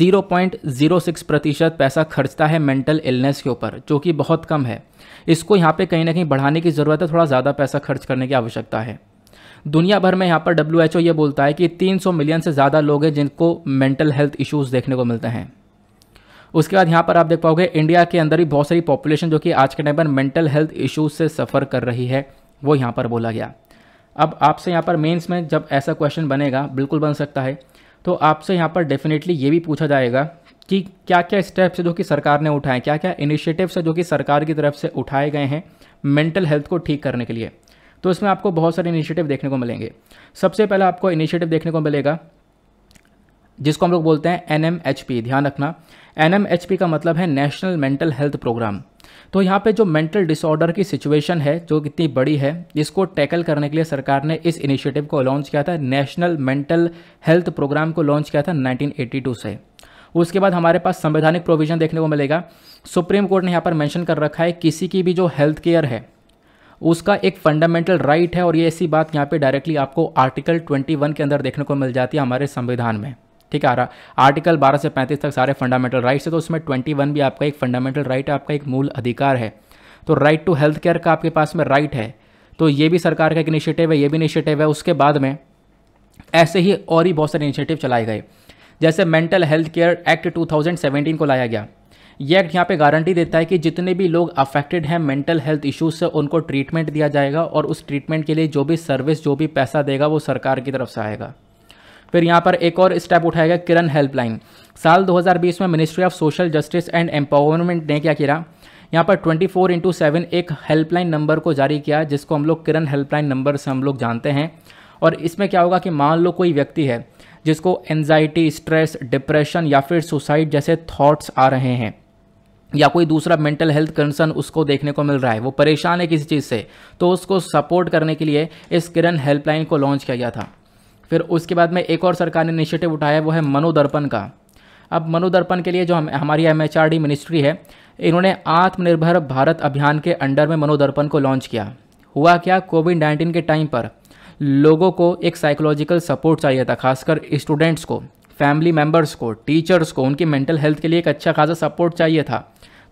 0.06 प्रतिशत पैसा खर्चता है मेंटल इलनेस के ऊपर जो कि बहुत कम है इसको यहाँ पे कहीं ना कहीं बढ़ाने की ज़रूरत है थोड़ा ज़्यादा पैसा खर्च करने की आवश्यकता है दुनिया भर में यहाँ पर डब्ल्यू ये बोलता है कि 300 मिलियन से ज़्यादा लोग हैं जिनको मेंटल हेल्थ इशूज़ देखने को मिलते हैं उसके बाद यहाँ पर आप देख पाओगे इंडिया के अंदर भी बहुत सारी पॉपुलेशन जो कि आज के टाइम पर मेंटल हेल्थ इशूज़ से सफ़र कर रही है वो यहाँ पर बोला गया अब आपसे यहाँ पर मेंस में जब ऐसा क्वेश्चन बनेगा बिल्कुल बन सकता है तो आपसे यहाँ पर डेफिनेटली ये भी पूछा जाएगा कि क्या क्या स्टेप्स जो कि सरकार ने उठाए क्या क्या इनिशिएटिव्स जो कि सरकार की तरफ से उठाए गए हैं मेंटल हेल्थ को ठीक करने के लिए तो इसमें आपको बहुत सारे इनिशिएटिव देखने को मिलेंगे सबसे पहला आपको इनिशिएटिव देखने को मिलेगा जिसको हम लोग बोलते हैं एन ध्यान रखना एन का मतलब है नेशनल मेंटल हेल्थ प्रोग्राम तो यहाँ पे जो मेंटल डिसऑर्डर की सिचुएशन है जो कितनी बड़ी है इसको टैकल करने के लिए सरकार ने इस इनिशिएटिव को लॉन्च किया था नेशनल मेंटल हेल्थ प्रोग्राम को लॉन्च किया था 1982 से उसके बाद हमारे पास संवैधानिक प्रोविजन देखने को मिलेगा सुप्रीम कोर्ट ने यहाँ पर मैंशन कर रखा है किसी की भी जो हेल्थ केयर है उसका एक फंडामेंटल राइट right है और ये ऐसी बात यहाँ पे डायरेक्टली आपको आर्टिकल 21 के अंदर देखने को मिल जाती है हमारे संविधान में ठीक है आ रहा आर्टिकल 12 से 35 तक सारे फंडामेंटल राइट्स है तो उसमें 21 भी आपका एक फंडामेंटल राइट है आपका एक मूल अधिकार है तो राइट टू हेल्थ केयर का आपके पास में राइट है तो ये भी सरकार का एक इनिशिएटिव है ये भी इनिशिएटिव है उसके बाद में ऐसे ही और ही बहुत सारे इनिशिएटिव चलाए गए जैसे मेंटल हेल्थ केयर एक्ट 2017 को लाया गया ये एक्ट यहाँ पे गारंटी देता है कि जितने भी लोग अफेक्टेड हैं मेंटल हेल्थ इश्यूज से उनको ट्रीटमेंट दिया जाएगा और उस ट्रीटमेंट के लिए जो भी सर्विस जो भी पैसा देगा वो सरकार की तरफ से आएगा फिर यहाँ पर एक और स्टेप उठाया गया किरण हेल्पलाइन साल 2020 में ministry of social justice and empowerment ने क्या किया यहाँ पर 24 फोर इंटू सेवन एक हेल्पलाइन नंबर को जारी किया जिसको हम लोग किरण हेल्पलाइन नंबर से हम लोग जानते हैं और इसमें क्या होगा कि मान लो कोई व्यक्ति है जिसको एनजाइटी स्ट्रेस डिप्रेशन या फिर सुसाइड जैसे थाट्स आ रहे हैं या कोई दूसरा मेंटल हेल्थ कंसर्न उसको देखने को मिल रहा है वो परेशान है किसी चीज़ से तो उसको सपोर्ट करने के लिए इस किरण हेल्पलाइन को लॉन्च किया गया था फिर उसके बाद में एक और सरकार ने इनिशिएटिव उठाया वो है मनोदर्पण का अब मनोदर्पण के लिए जो हम हमारी एम मिनिस्ट्री है इन्होंने आत्मनिर्भर भारत अभियान के अंडर में मनोदर्पण को लॉन्च किया हुआ क्या कोविड नाइन्टीन के टाइम पर लोगों को एक साइकोलॉजिकल सपोर्ट चाहिए था खासकर स्टूडेंट्स को फैमिली मेम्बर्स को टीचर्स को उनकी मेंटल हेल्थ के लिए एक अच्छा खासा सपोर्ट चाहिए था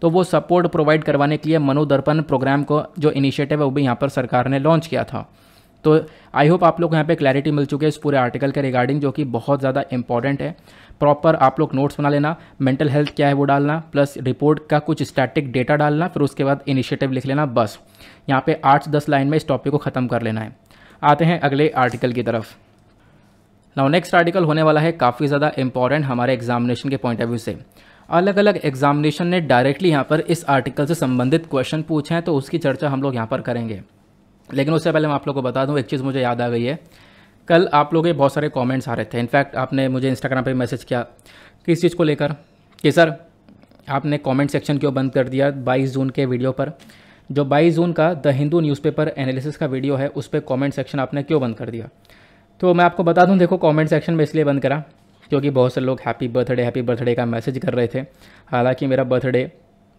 तो वो सपोर्ट प्रोवाइड करवाने के लिए मनोदर्पण प्रोग्राम को जो इनिशिएटिव है वो भी यहाँ पर सरकार ने लॉन्च किया था तो आई होप आप लोग को यहाँ पे क्लैरिटी मिल चुकी है इस पूरे आर्टिकल के रिगार्डिंग जो कि बहुत ज़्यादा इंपॉर्टेंट है प्रॉपर आप लोग नोट्स बना लेना मेंटल हेल्थ क्या है वो डालना प्लस रिपोर्ट का कुछ स्टैटिक डेटा डालना फिर उसके बाद इनिशिएटिव लिख लेना बस यहाँ पे आठ दस लाइन में इस टॉपिक को ख़त्म कर लेना है आते हैं अगले आर्टिकल की तरफ नाउ नेक्स्ट आर्टिकल होने वाला है काफ़ी ज़्यादा इंपॉर्टेंट हमारे एग्जामिनेशन के पॉइंट ऑफ व्यू से अलग अलग एग्जामिनेशन ने डायरेक्टली यहाँ पर इस आर्टिकल से संबंधित क्वेश्चन पूछे हैं तो उसकी चर्चा हम लोग यहाँ पर करेंगे लेकिन उससे पहले मैं आप लोग को बता दूँ एक चीज़ मुझे याद आ गई है कल आप लोग के बहुत सारे कमेंट्स आ रहे थे इनफैक्ट आपने मुझे इंस्टाग्राम पे मैसेज किया किस चीज़ को लेकर कि सर आपने कमेंट सेक्शन क्यों बंद कर दिया 22 जून के वीडियो पर जो 22 जून का द हिंदू न्यूज़पेपर एनालिसिस का वीडियो है उस पर कॉमेंट सेक्शन आपने क्यों बंद कर दिया तो मैं आपको बता दूँ देखो कॉमेंट सेक्शन में इसलिए बंद करा क्योंकि बहुत से लोग हैप्पी बर्थडे हैप्पी बर्थडे का मैसेज कर रहे थे हालाँकि मेरा बर्थडे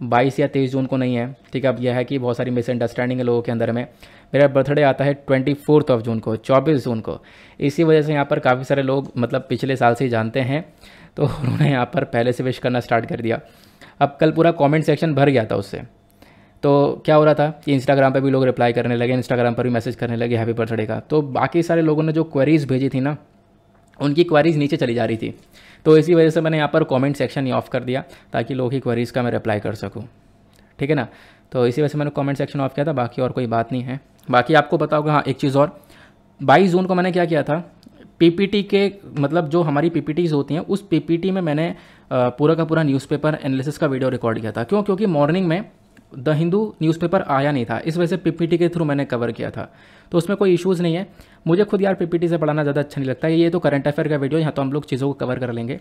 बाईस या तेईस जून को नहीं है ठीक है अब यह है कि बहुत सारी मिसअंडरस्टैंडिंग है लोगों के अंदर में मेरा बर्थडे आता है ट्वेंटी फोर्थ ऑफ जून को चौबीस जून को इसी वजह से यहाँ पर काफ़ी सारे लोग मतलब पिछले साल से ही जानते हैं तो उन्होंने यहाँ पर पहले से विश करना स्टार्ट कर दिया अब कल पूरा कॉमेंट सेक्शन भर गया था उससे तो क्या हो रहा था कि इंस्टाग्राम पर भी लोग रिप्लाई करने लगे इंस्टाग्राम पर भी मैसेज करने लगे हैप्पी बर्थडे का तो बाकी सारे लोगों ने जो क्वेरीज़ भेजी थी ना उनकी क्वेरीज़ नीचे चली जा रही थी तो इसी वजह से मैंने यहाँ पर कॉमेंट सेक्शन ही ऑफ कर दिया ताकि लोग ही क्वेरीज़ का मैं रिप्लाई कर सकूँ ठीक है ना तो इसी वजह से मैंने कॉमेंट सेक्शन ऑफ किया था बाकी और कोई बात नहीं है बाकी आपको बताओगे हाँ एक चीज़ और बाईस जून को मैंने क्या किया था पीपीटी के मतलब जो हमारी पीपीटीज होती हैं उस पीपीटी में मैंने पूरा का पूरा न्यूज़पेपर एनालिसिस का वीडियो रिकॉर्ड किया था क्यों क्योंकि मॉर्निंग में द हिंदू न्यूज़पेपर आया नहीं था इस वजह से पीपीटी के थ्रू मैंने कवर किया था तो उसमें कोई इशूज़ नहीं है मुझे खुद यार पीपीटी से पढ़ाना ज़्यादा अच्छा नहीं लगता है ये तो करंट अफेयर का वीडियो यहाँ तो हम लोग चीज़ों को कवर कर लेंगे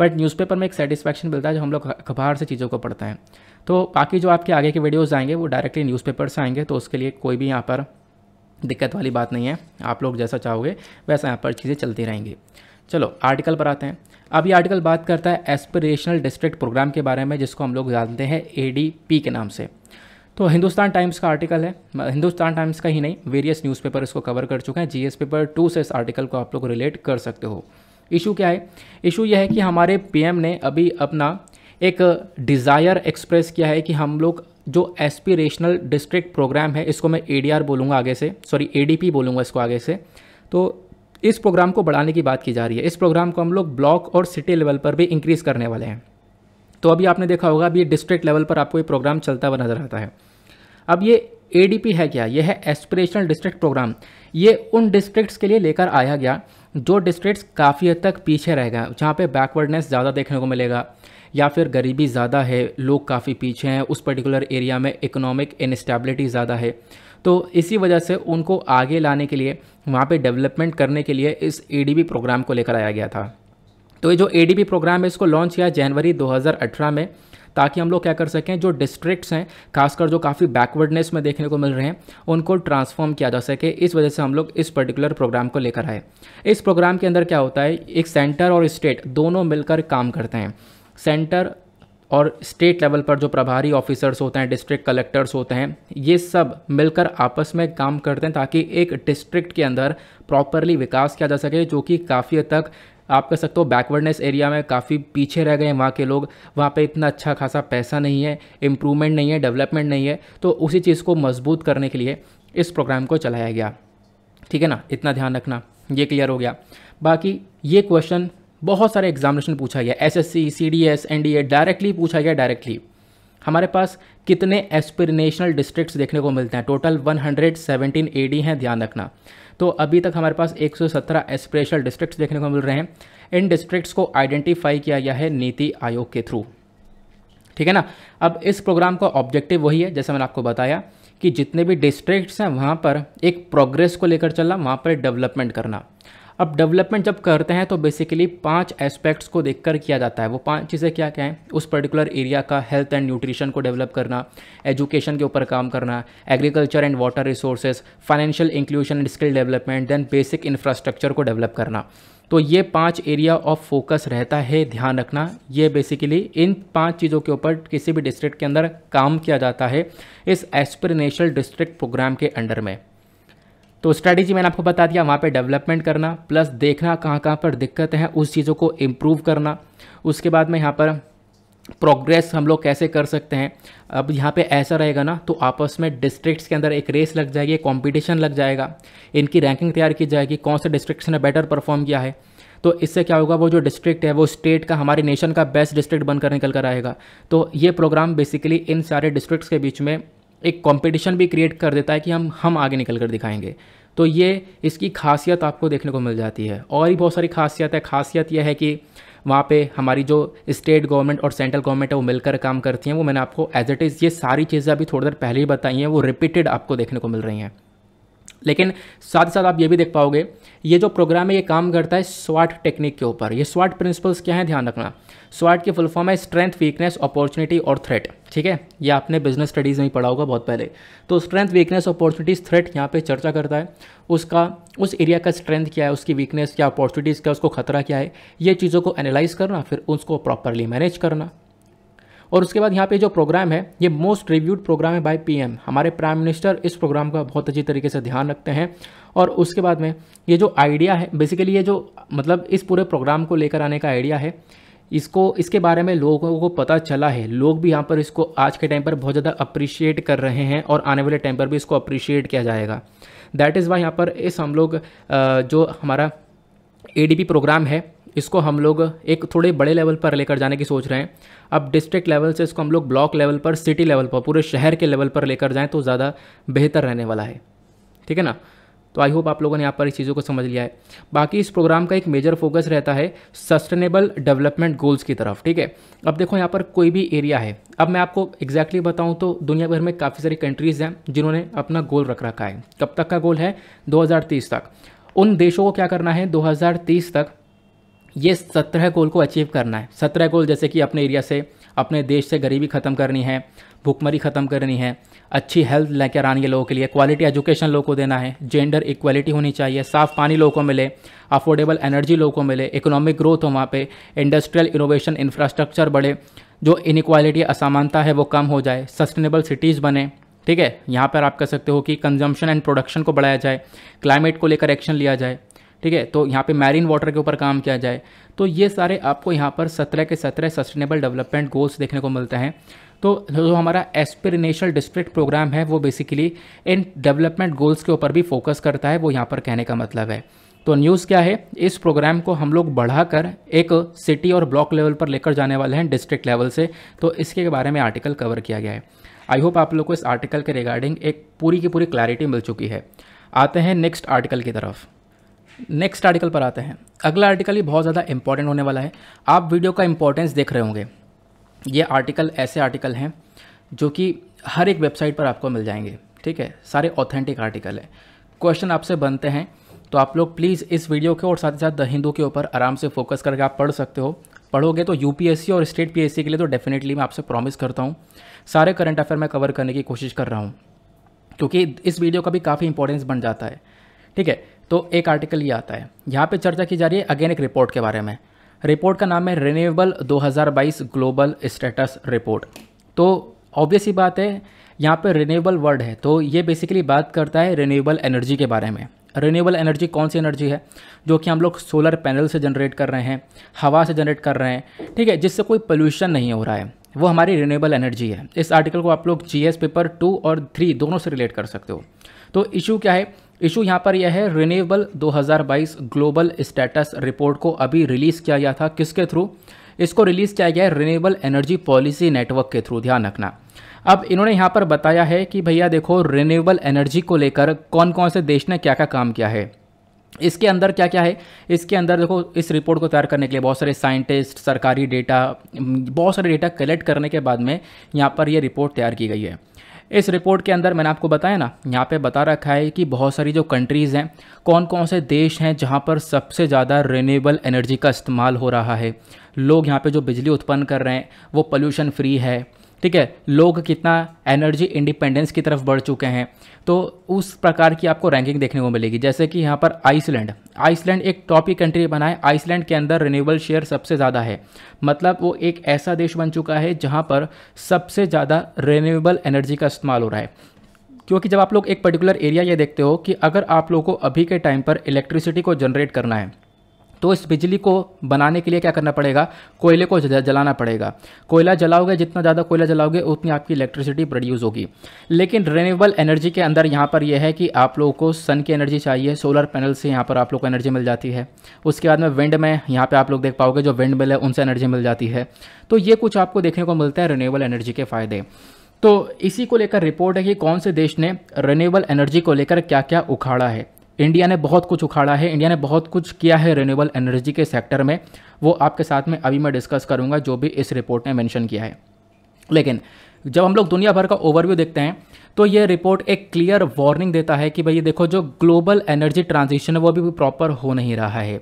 बट न्यूज़पेपर में एक सेटिस्फैक्शन मिलता है जो हम लोग अखबार से चीज़ों को पढ़ते हैं तो बाकी जो आपके आगे के वीडियोज़ आएंगे वो डायरेक्टली न्यूज़पेपर से आएंगे तो उसके लिए कोई भी यहाँ पर दिक्कत वाली बात नहीं है आप लोग जैसा चाहोगे वैसा यहाँ पर चीज़ें चलती रहेंगी चलो आर्टिकल पर आते हैं अब ये आर्टिकल बात करता है एस्पिरेशनल डिस्ट्रिक्ट प्रोग्राम के बारे में जिसको हम लोग जानते हैं ए के नाम से तो हिंदुस्तान टाइम्स का आर्टिकल है हिंदुस्तान टाइम्स का ही नहीं वेरियस न्यूज़पेपर इसको कवर कर चुके हैं एस पेपर टू से इस आर्टिकल को आप लोग रिलेट कर सकते हो इशू क्या है इशू यह है कि हमारे पीएम ने अभी अपना एक डिज़ायर एक्सप्रेस किया है कि हम लोग जो एस्पिरेशनल डिस्ट्रिक्ट प्रोग्राम है इसको मैं ए बोलूँगा आगे से सॉरी ए बोलूँगा इसको आगे से तो इस प्रोग्राम को बढ़ाने की बात की जा रही है इस प्रोग्राम को हम लोग ब्लॉक और सिटी लेवल पर भी इंक्रीज़ करने वाले हैं तो अभी आपने देखा होगा अभी डिस्ट्रिक्ट लेवल पर आपको ये प्रोग्राम चलता हुआ नज़र आता है अब ये ए है क्या यह है एस्पिरेशनल डिस्ट्रिक्ट प्रोग्राम ये उन डिस्ट्रिक्ट्स के लिए लेकर आया गया जो डिस्ट्रिक्ट्स काफ़ी हद तक पीछे रह गए जहाँ पे बैकवर्डनेस ज़्यादा देखने को मिलेगा या फिर गरीबी ज़्यादा है लोग काफ़ी पीछे हैं उस पर्टिकुलर एरिया में इकोनॉमिक इनस्टेबिलिटी ज़्यादा है तो इसी वजह से उनको आगे लाने के लिए वहाँ पे डेवलपमेंट करने के लिए इस ए प्रोग्राम को लेकर आया गया था तो ये जो ए प्रोग्राम है इसको लॉन्च किया जनवरी 2018 में ताकि हम लोग क्या कर सकें जो डिस्ट्रिक्ट्स हैं खासकर जो काफ़ी बैकवर्डनेस में देखने को मिल रहे हैं उनको ट्रांसफॉर्म किया जा सके इस वजह से हम लोग इस पर्टिकुलर प्रोग्राम को लेकर आए इस प्रोग्राम के अंदर क्या होता है एक सेंटर और स्टेट दोनों मिलकर काम करते हैं सेंटर और स्टेट लेवल पर जो प्रभारी ऑफिसर्स होते हैं डिस्ट्रिक्ट कलेक्टर्स होते हैं ये सब मिलकर आपस में काम करते हैं ताकि एक डिस्ट्रिक्ट के अंदर प्रॉपरली विकास किया जा सके जो कि काफ़ी हद तक आप कह सकते हो बैकवर्डनेस एरिया में काफ़ी पीछे रह गए हैं वहाँ के लोग वहाँ पे इतना अच्छा खासा पैसा नहीं है इम्प्रूवमेंट नहीं है डेवलपमेंट नहीं है तो उसी चीज़ को मजबूत करने के लिए इस प्रोग्राम को चलाया गया ठीक है ना इतना ध्यान रखना ये क्लियर हो गया बाकी ये क्वेश्चन बहुत सारे एग्जामिनेशन पूछा गया S S C C D S N D A directly पूछा गया डायरेक्टली हमारे पास कितने एस्पिरेशनल डिस्ट्रिक्ट्स देखने को मिलते हैं टोटल 117 एडी हैं ध्यान रखना तो अभी तक हमारे पास 117 एस्पिरेशनल डिस्ट्रिक्ट्स देखने को मिल रहे हैं इन डिस्ट्रिक्ट्स को आइडेंटिफाई किया गया है नीति आयोग के थ्रू ठीक है ना अब इस प्रोग्राम का ऑब्जेक्टिव वही है जैसे मैंने आपको बताया कि जितने भी डिस्ट्रिक्ट हैं वहाँ पर एक प्रोग्रेस को लेकर चलना वहाँ पर डेवलपमेंट करना अब डेवलपमेंट जब करते हैं तो बेसिकली पांच एस्पेक्ट्स को देखकर किया जाता है वो पांच चीज़ें क्या क्या हैं उस पर्टिकुलर एरिया का हेल्थ एंड न्यूट्रिशन को डेवलप करना एजुकेशन के ऊपर काम करना agriculture and water resources financial inclusion and skill development then basic infrastructure को डेवलप करना तो ये पांच एरिया ऑफ फोकस रहता है ध्यान रखना ये बेसिकली इन पांच चीज़ों के ऊपर किसी भी डिस्ट्रिक्ट के अंदर काम किया जाता है इस एस्पिरेशनल डिस्ट्रिक्ट प्रोग्राम के अंडर में तो स्ट्रैटेजी मैंने आपको बता दिया वहाँ पे डेवलपमेंट करना प्लस देखना कहाँ कहाँ पर दिक्कत है उस चीज़ों को इम्प्रूव करना उसके बाद में यहाँ पर प्रोग्रेस हम लोग कैसे कर सकते हैं अब यहाँ पे ऐसा रहेगा ना तो आपस में डिस्ट्रिक्ट्स के अंदर एक रेस लग जाएगी कंपटीशन लग जाएगा इनकी रैंकिंग तैयार की जाएगी कौन से डिस्ट्रिक्ट ने बेटर परफॉर्म किया है तो इससे क्या होगा वो जो डिस्ट्रिक्ट है वो स्टेट का हमारे नेशन का बेस्ट डिस्ट्रिक्ट बनकर निकल कर आएगा तो ये प्रोग्राम बेसिकली इन सारे डिस्ट्रिक्ट के बीच में एक कंपटीशन भी क्रिएट कर देता है कि हम हम आगे निकल कर दिखाएंगे तो ये इसकी खासियत आपको देखने को मिल जाती है और भी बहुत सारी खासियत है खासियत यह है कि वहाँ पे हमारी जो स्टेट गवर्नमेंट और सेंट्रल गवर्नमेंट है वो मिलकर काम करती हैं वो मैंने आपको एज इट इज़ ये सारी चीज़ें अभी थोड़ी देर पहले ही बताई हैं वो रिपीटेड आपको देखने को मिल रही हैं लेकिन साथ ही साथ आप ये भी देख पाओगे ये जो प्रोग्राम है ये काम करता है स्वाट टेक्निक के ऊपर ये स्वाट प्रिंसिपल्स क्या है ध्यान रखना स्वाट की फुल फॉर्म है स्ट्रेंथ वीकनेस अपॉर्चुनिटी और थ्रेट ठीक है ये आपने बिजनेस स्टडीज़ में पढ़ा होगा बहुत पहले तो स्ट्रेंथ वीकनेस अपॉर्चुनिटीज़ थ्रेट यहाँ पे चर्चा करता है उसका उस एरिया का स्ट्रेंथ क्या है उसकी वीकनेस क्या अपॉर्चुनिटीज़ क्या उसको खतरा क्या है ये चीज़ों को एनालाइज करना फिर उसको प्रॉपरली मैनेज करना और उसके बाद यहाँ पे जो प्रोग्राम है ये most reviewed programme by PM पीएम हमारे प्राइम मिनिस्टर इस प्रोग्राम का बहुत अच्छी तरीके से ध्यान रखते हैं और उसके बाद में ये जो आइडिया है बेसिकली ये जो मतलब इस पूरे प्रोग्राम को लेकर आने का आइडिया है इसको इसके बारे में लोगों को पता चला है लोग भी यहाँ पर इसको आज के टाइम पर बहुत ज़्यादा अप्रिशिएट कर रहे हैं और आने वाले टाइम पर भी इसको अप्रिशिएट किया जाएगा दैट इज़ वाई यहाँ पर इस हम लोग जो हमारा ए प्रोग्राम है इसको हम लोग एक थोड़े बड़े लेवल पर लेकर जाने की सोच रहे हैं अब डिस्ट्रिक्ट लेवल से इसको हम लोग ब्लॉक लेवल पर सिटी लेवल पर पूरे शहर के लेवल पर लेकर जाएँ तो ज़्यादा बेहतर रहने वाला है ठीक है ना तो आई होप आप लोगों ने यहाँ पर इस चीज़ों को समझ लिया है बाकी इस प्रोग्राम का एक मेजर फोकस रहता है सस्टेनेबल डेवलपमेंट गोल्स की तरफ ठीक है अब देखो यहाँ पर कोई भी एरिया है अब मैं आपको एग्जैक्टली exactly बताऊँ तो दुनिया भर में काफ़ी सारी कंट्रीज़ हैं जिन्होंने अपना गोल रख रखा है कब तक का गोल है दो तक उन देशों को क्या करना है दो तक ये सत्रह गोल को अचीव करना है सत्रह गोल जैसे कि अपने एरिया से अपने देश से गरीबी ख़त्म करनी है भुखमरी ख़त्म करनी है अच्छी हेल्थ लेकर आनी है लोगों के लिए क्वालिटी एजुकेशन लोगों को देना है जेंडर इक्वलिटी होनी चाहिए साफ़ पानी लोगों को मिले अफोर्डेबल एनर्जी लोगों को मिले इकोनॉमिक ग्रोथ हो वहाँ पे इंडस्ट्रियल इनोवेशन इंफ्रास्ट्रक्चर बढ़े जो इनक्वालिटी असमानता है वो कम हो जाए सस्टेनेबल सिटीज़ बने ठीक है यहाँ पर आप कह सकते हो कि कंजम्पशन एंड प्रोडक्शन को बढ़ाया जाए क्लाइमेट को लेकर एक्शन लिया जाए ठीक है तो यहाँ पे मैरीन वाटर के ऊपर काम किया जाए तो ये सारे आपको यहाँ पर सत्रह के सत्रह सस्टेनेबल डेवलपमेंट गोल्स देखने को मिलते हैं तो जो हमारा एस्पिरेशनल डिस्ट्रिक्ट प्रोग्राम है वो बेसिकली इन डेवलपमेंट गोल्स के ऊपर भी फोकस करता है वो यहाँ पर कहने का मतलब है तो न्यूज़ क्या है इस प्रोग्राम को हम लोग बढ़ाकर एक सिटी और ब्लॉक लेवल पर लेकर जाने वाले हैं डिस्ट्रिक्ट लेवल से तो इसके बारे में आर्टिकल कवर किया गया है आई होप आप लोग को इस आर्टिकल के रिगार्डिंग एक पूरी की पूरी क्लैरिटी मिल चुकी है आते हैं नेक्स्ट आर्टिकल की तरफ नेक्स्ट आर्टिकल पर आते हैं अगला आर्टिकल ही बहुत ज़्यादा इंपॉर्टेंट होने वाला है आप वीडियो का इंपॉर्टेंस देख रहे होंगे ये आर्टिकल ऐसे आर्टिकल हैं जो कि हर एक वेबसाइट पर आपको मिल जाएंगे ठीक है सारे ऑथेंटिक आर्टिकल है क्वेश्चन आपसे बनते हैं तो आप लोग प्लीज़ इस वीडियो के और साथ ही साथ द हिंदू के ऊपर आराम से फोकस करके आप पढ़ सकते हो पढ़ोगे तो यू और स्टेट पी के लिए तो डेफिनेटली मैं आपसे प्रॉमिस करता हूँ सारे करंट अफेयर मैं कवर करने की कोशिश कर रहा हूँ क्योंकि इस वीडियो का भी काफ़ी इंपॉर्टेंस बन जाता है ठीक है तो एक आर्टिकल ये आता है यहाँ पे चर्चा की जा रही है अगेन एक रिपोर्ट के बारे में रिपोर्ट का नाम है रिन्यूएबल 2022 ग्लोबल स्टेटस रिपोर्ट तो ऑब्वियस ही बात है यहाँ पे रिन्यूएबल वर्ड है तो ये बेसिकली बात करता है रिन्यूएबल एनर्जी के बारे में रिन्यूएबल एनर्जी कौन सी एनर्जी है जो कि हम लोग सोलर पैनल से जनरेट कर रहे हैं हवा से जनरेट कर रहे हैं ठीक है जिससे कोई पोल्यूशन नहीं हो रहा है वो हमारी रिन्यूएबल एनर्जी है इस आर्टिकल को आप लोग जी पेपर टू और थ्री दोनों से रिलेट कर सकते हो तो इशू क्या है इशू यहाँ पर यह है रिन्यूएबल 2022 ग्लोबल स्टेटस रिपोर्ट को अभी रिलीज़ किया गया था किसके थ्रू इसको रिलीज़ किया गया है रिन्यूएबल एनर्जी पॉलिसी नेटवर्क के थ्रू ध्यान रखना अब इन्होंने यहाँ पर बताया है कि भैया देखो रिन्यूएबल एनर्जी को लेकर कौन कौन से देश ने क्या क्या काम किया है इसके अंदर क्या क्या है इसके अंदर देखो इस रिपोर्ट को तैयार करने के लिए बहुत सारे साइंटिस्ट सरकारी डेटा बहुत सारे डेटा कलेक्ट करने के बाद में यहाँ पर यह रिपोर्ट तैयार की गई है इस रिपोर्ट के अंदर मैंने आपको बताया ना यहाँ पे बता रखा है कि बहुत सारी जो कंट्रीज़ हैं कौन कौन से देश हैं जहाँ पर सबसे ज़्यादा रिन्यूएबल एनर्जी का इस्तेमाल हो रहा है लोग यहाँ पे जो बिजली उत्पन्न कर रहे हैं वो पोल्यूशन फ्री है ठीक है लोग कितना एनर्जी इंडिपेंडेंस की तरफ बढ़ चुके हैं तो उस प्रकार की आपको रैंकिंग देखने को मिलेगी जैसे कि यहाँ पर आइसलैंड आइसलैंड एक टॉप की कंट्री बना है आइसलैंड के अंदर रिन्यूएबल शेयर सबसे ज़्यादा है मतलब वो एक ऐसा देश बन चुका है जहाँ पर सबसे ज़्यादा रिन्यूएबल एनर्जी का इस्तेमाल हो रहा है क्योंकि जब आप लोग एक पर्टिकुलर एरिया ये देखते हो कि अगर आप लोग को अभी के टाइम पर इलेक्ट्रिसिटी को जनरेट करना है तो इस बिजली को बनाने के लिए क्या करना पड़ेगा कोयले को जलाना पड़ेगा कोयला जलाओगे जितना ज़्यादा कोयला जलाओगे उतनी आपकी इलेक्ट्रिसिटी प्रोड्यूस होगी लेकिन रिन्यूएबल एनर्जी के अंदर यहाँ पर यह है कि आप लोगों को सन की एनर्जी चाहिए सोलर पैनल से यहाँ पर आप लोग को एनर्जी मिल जाती है उसके बाद में विंड में यहाँ पर आप लोग देख पाओगे जो विंड मिल है उनसे एनर्जी मिल जाती है तो ये कुछ आपको देखने को मिलता है रिन्यूएबल एनर्जी के फ़ायदे तो इसी को लेकर रिपोर्ट है कि कौन से देश ने रिन्यूएबल एनर्जी को लेकर क्या क्या उखाड़ा है इंडिया ने बहुत कुछ उखाड़ा है इंडिया ने बहुत कुछ किया है रिन्यूएबल एनर्जी के सेक्टर में वो आपके साथ में अभी मैं डिस्कस करूंगा जो भी इस रिपोर्ट ने मेंशन किया है लेकिन जब हम लोग दुनिया भर का ओवरव्यू देखते हैं तो ये रिपोर्ट एक क्लियर वार्निंग देता है कि भाई देखो जो ग्लोबल एनर्जी ट्रांजिशन है वो भी प्रॉपर हो नहीं रहा है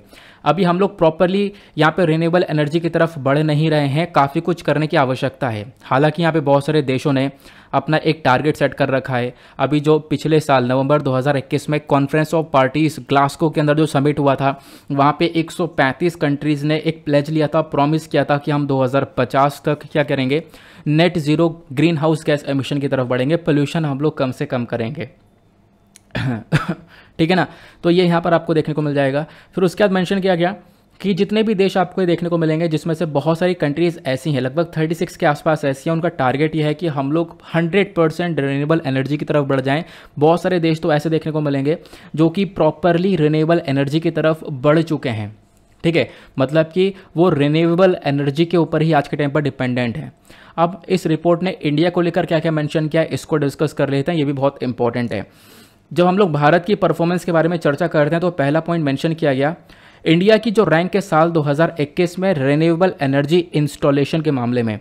अभी हम लोग प्रॉपरली यहाँ पर रिन्यूएबल एनर्जी की तरफ बढ़ नहीं रहे हैं काफ़ी कुछ करने की आवश्यकता है हालांकि यहाँ पे बहुत सारे देशों ने अपना एक टारगेट सेट कर रखा है अभी जो पिछले साल नवंबर 2021 में कॉन्फ्रेंस ऑफ पार्टीज ग्लास्को के अंदर जो समिट हुआ था वहाँ पे 135 कंट्रीज़ ने एक प्लेज लिया था प्रॉमिस किया था कि हम 2050 तक क्या करेंगे net zero greenhouse gas emission की तरफ बढ़ेंगे पोल्यूशन हम लोग कम से कम करेंगे ठीक है ना तो ये यहाँ पर आपको देखने को मिल जाएगा फिर उसके बाद मैंशन किया गया कि जितने भी देश आपको देखने को मिलेंगे जिसमें से बहुत सारी कंट्रीज़ ऐसी हैं लगभग 36 के आसपास ऐसी हैं उनका टारगेट ये है कि हम लोग 100 परसेंट रिनेबल एनर्जी की तरफ बढ़ जाएं बहुत सारे देश तो ऐसे देखने को मिलेंगे जो कि प्रॉपरली रिनेबल एनर्जी की तरफ बढ़ चुके हैं ठीक है मतलब कि वो रिनेबल एनर्जी के ऊपर ही आज के टाइम पर डिपेंडेंट है अब इस रिपोर्ट ने इंडिया को लेकर क्या क्या मैंशन किया इसको डिस्कस कर लेते हैं ये भी बहुत इंपॉर्टेंट है जब हम लोग भारत की परफॉर्मेंस के बारे में चर्चा करते हैं तो पहला पॉइंट मेंशन किया गया इंडिया की जो रैंक है साल 2021 में रेन्यूएबल एनर्जी इंस्टॉलेशन के मामले में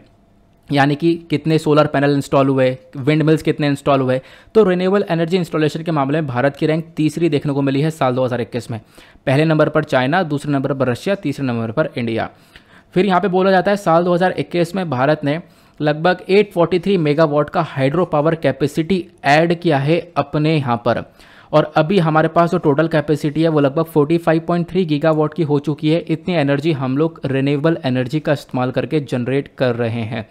यानी कि कितने सोलर पैनल इंस्टॉल हुए विंड मिल्स कितने इंस्टॉल हुए तो रिन्यूएबल एनर्जी इंस्टॉलेशन के मामले में भारत की रैंक तीसरी देखने को मिली है साल 2021 में पहले नंबर पर चाइना दूसरे नंबर पर रशिया तीसरे नंबर पर इंडिया फिर यहाँ पे बोला जाता है साल 2021 में भारत ने लगभग 843 मेगावाट का हाइड्रो पावर कैपेसिटी ऐड किया है अपने यहाँ पर और अभी हमारे पास जो टोटल कैपेसिटी है वो लगभग 45.3 गीगावाट की हो चुकी है इतनी एनर्जी हम लोग रिन्यूएबल एनर्जी का इस्तेमाल करके जनरेट कर रहे हैं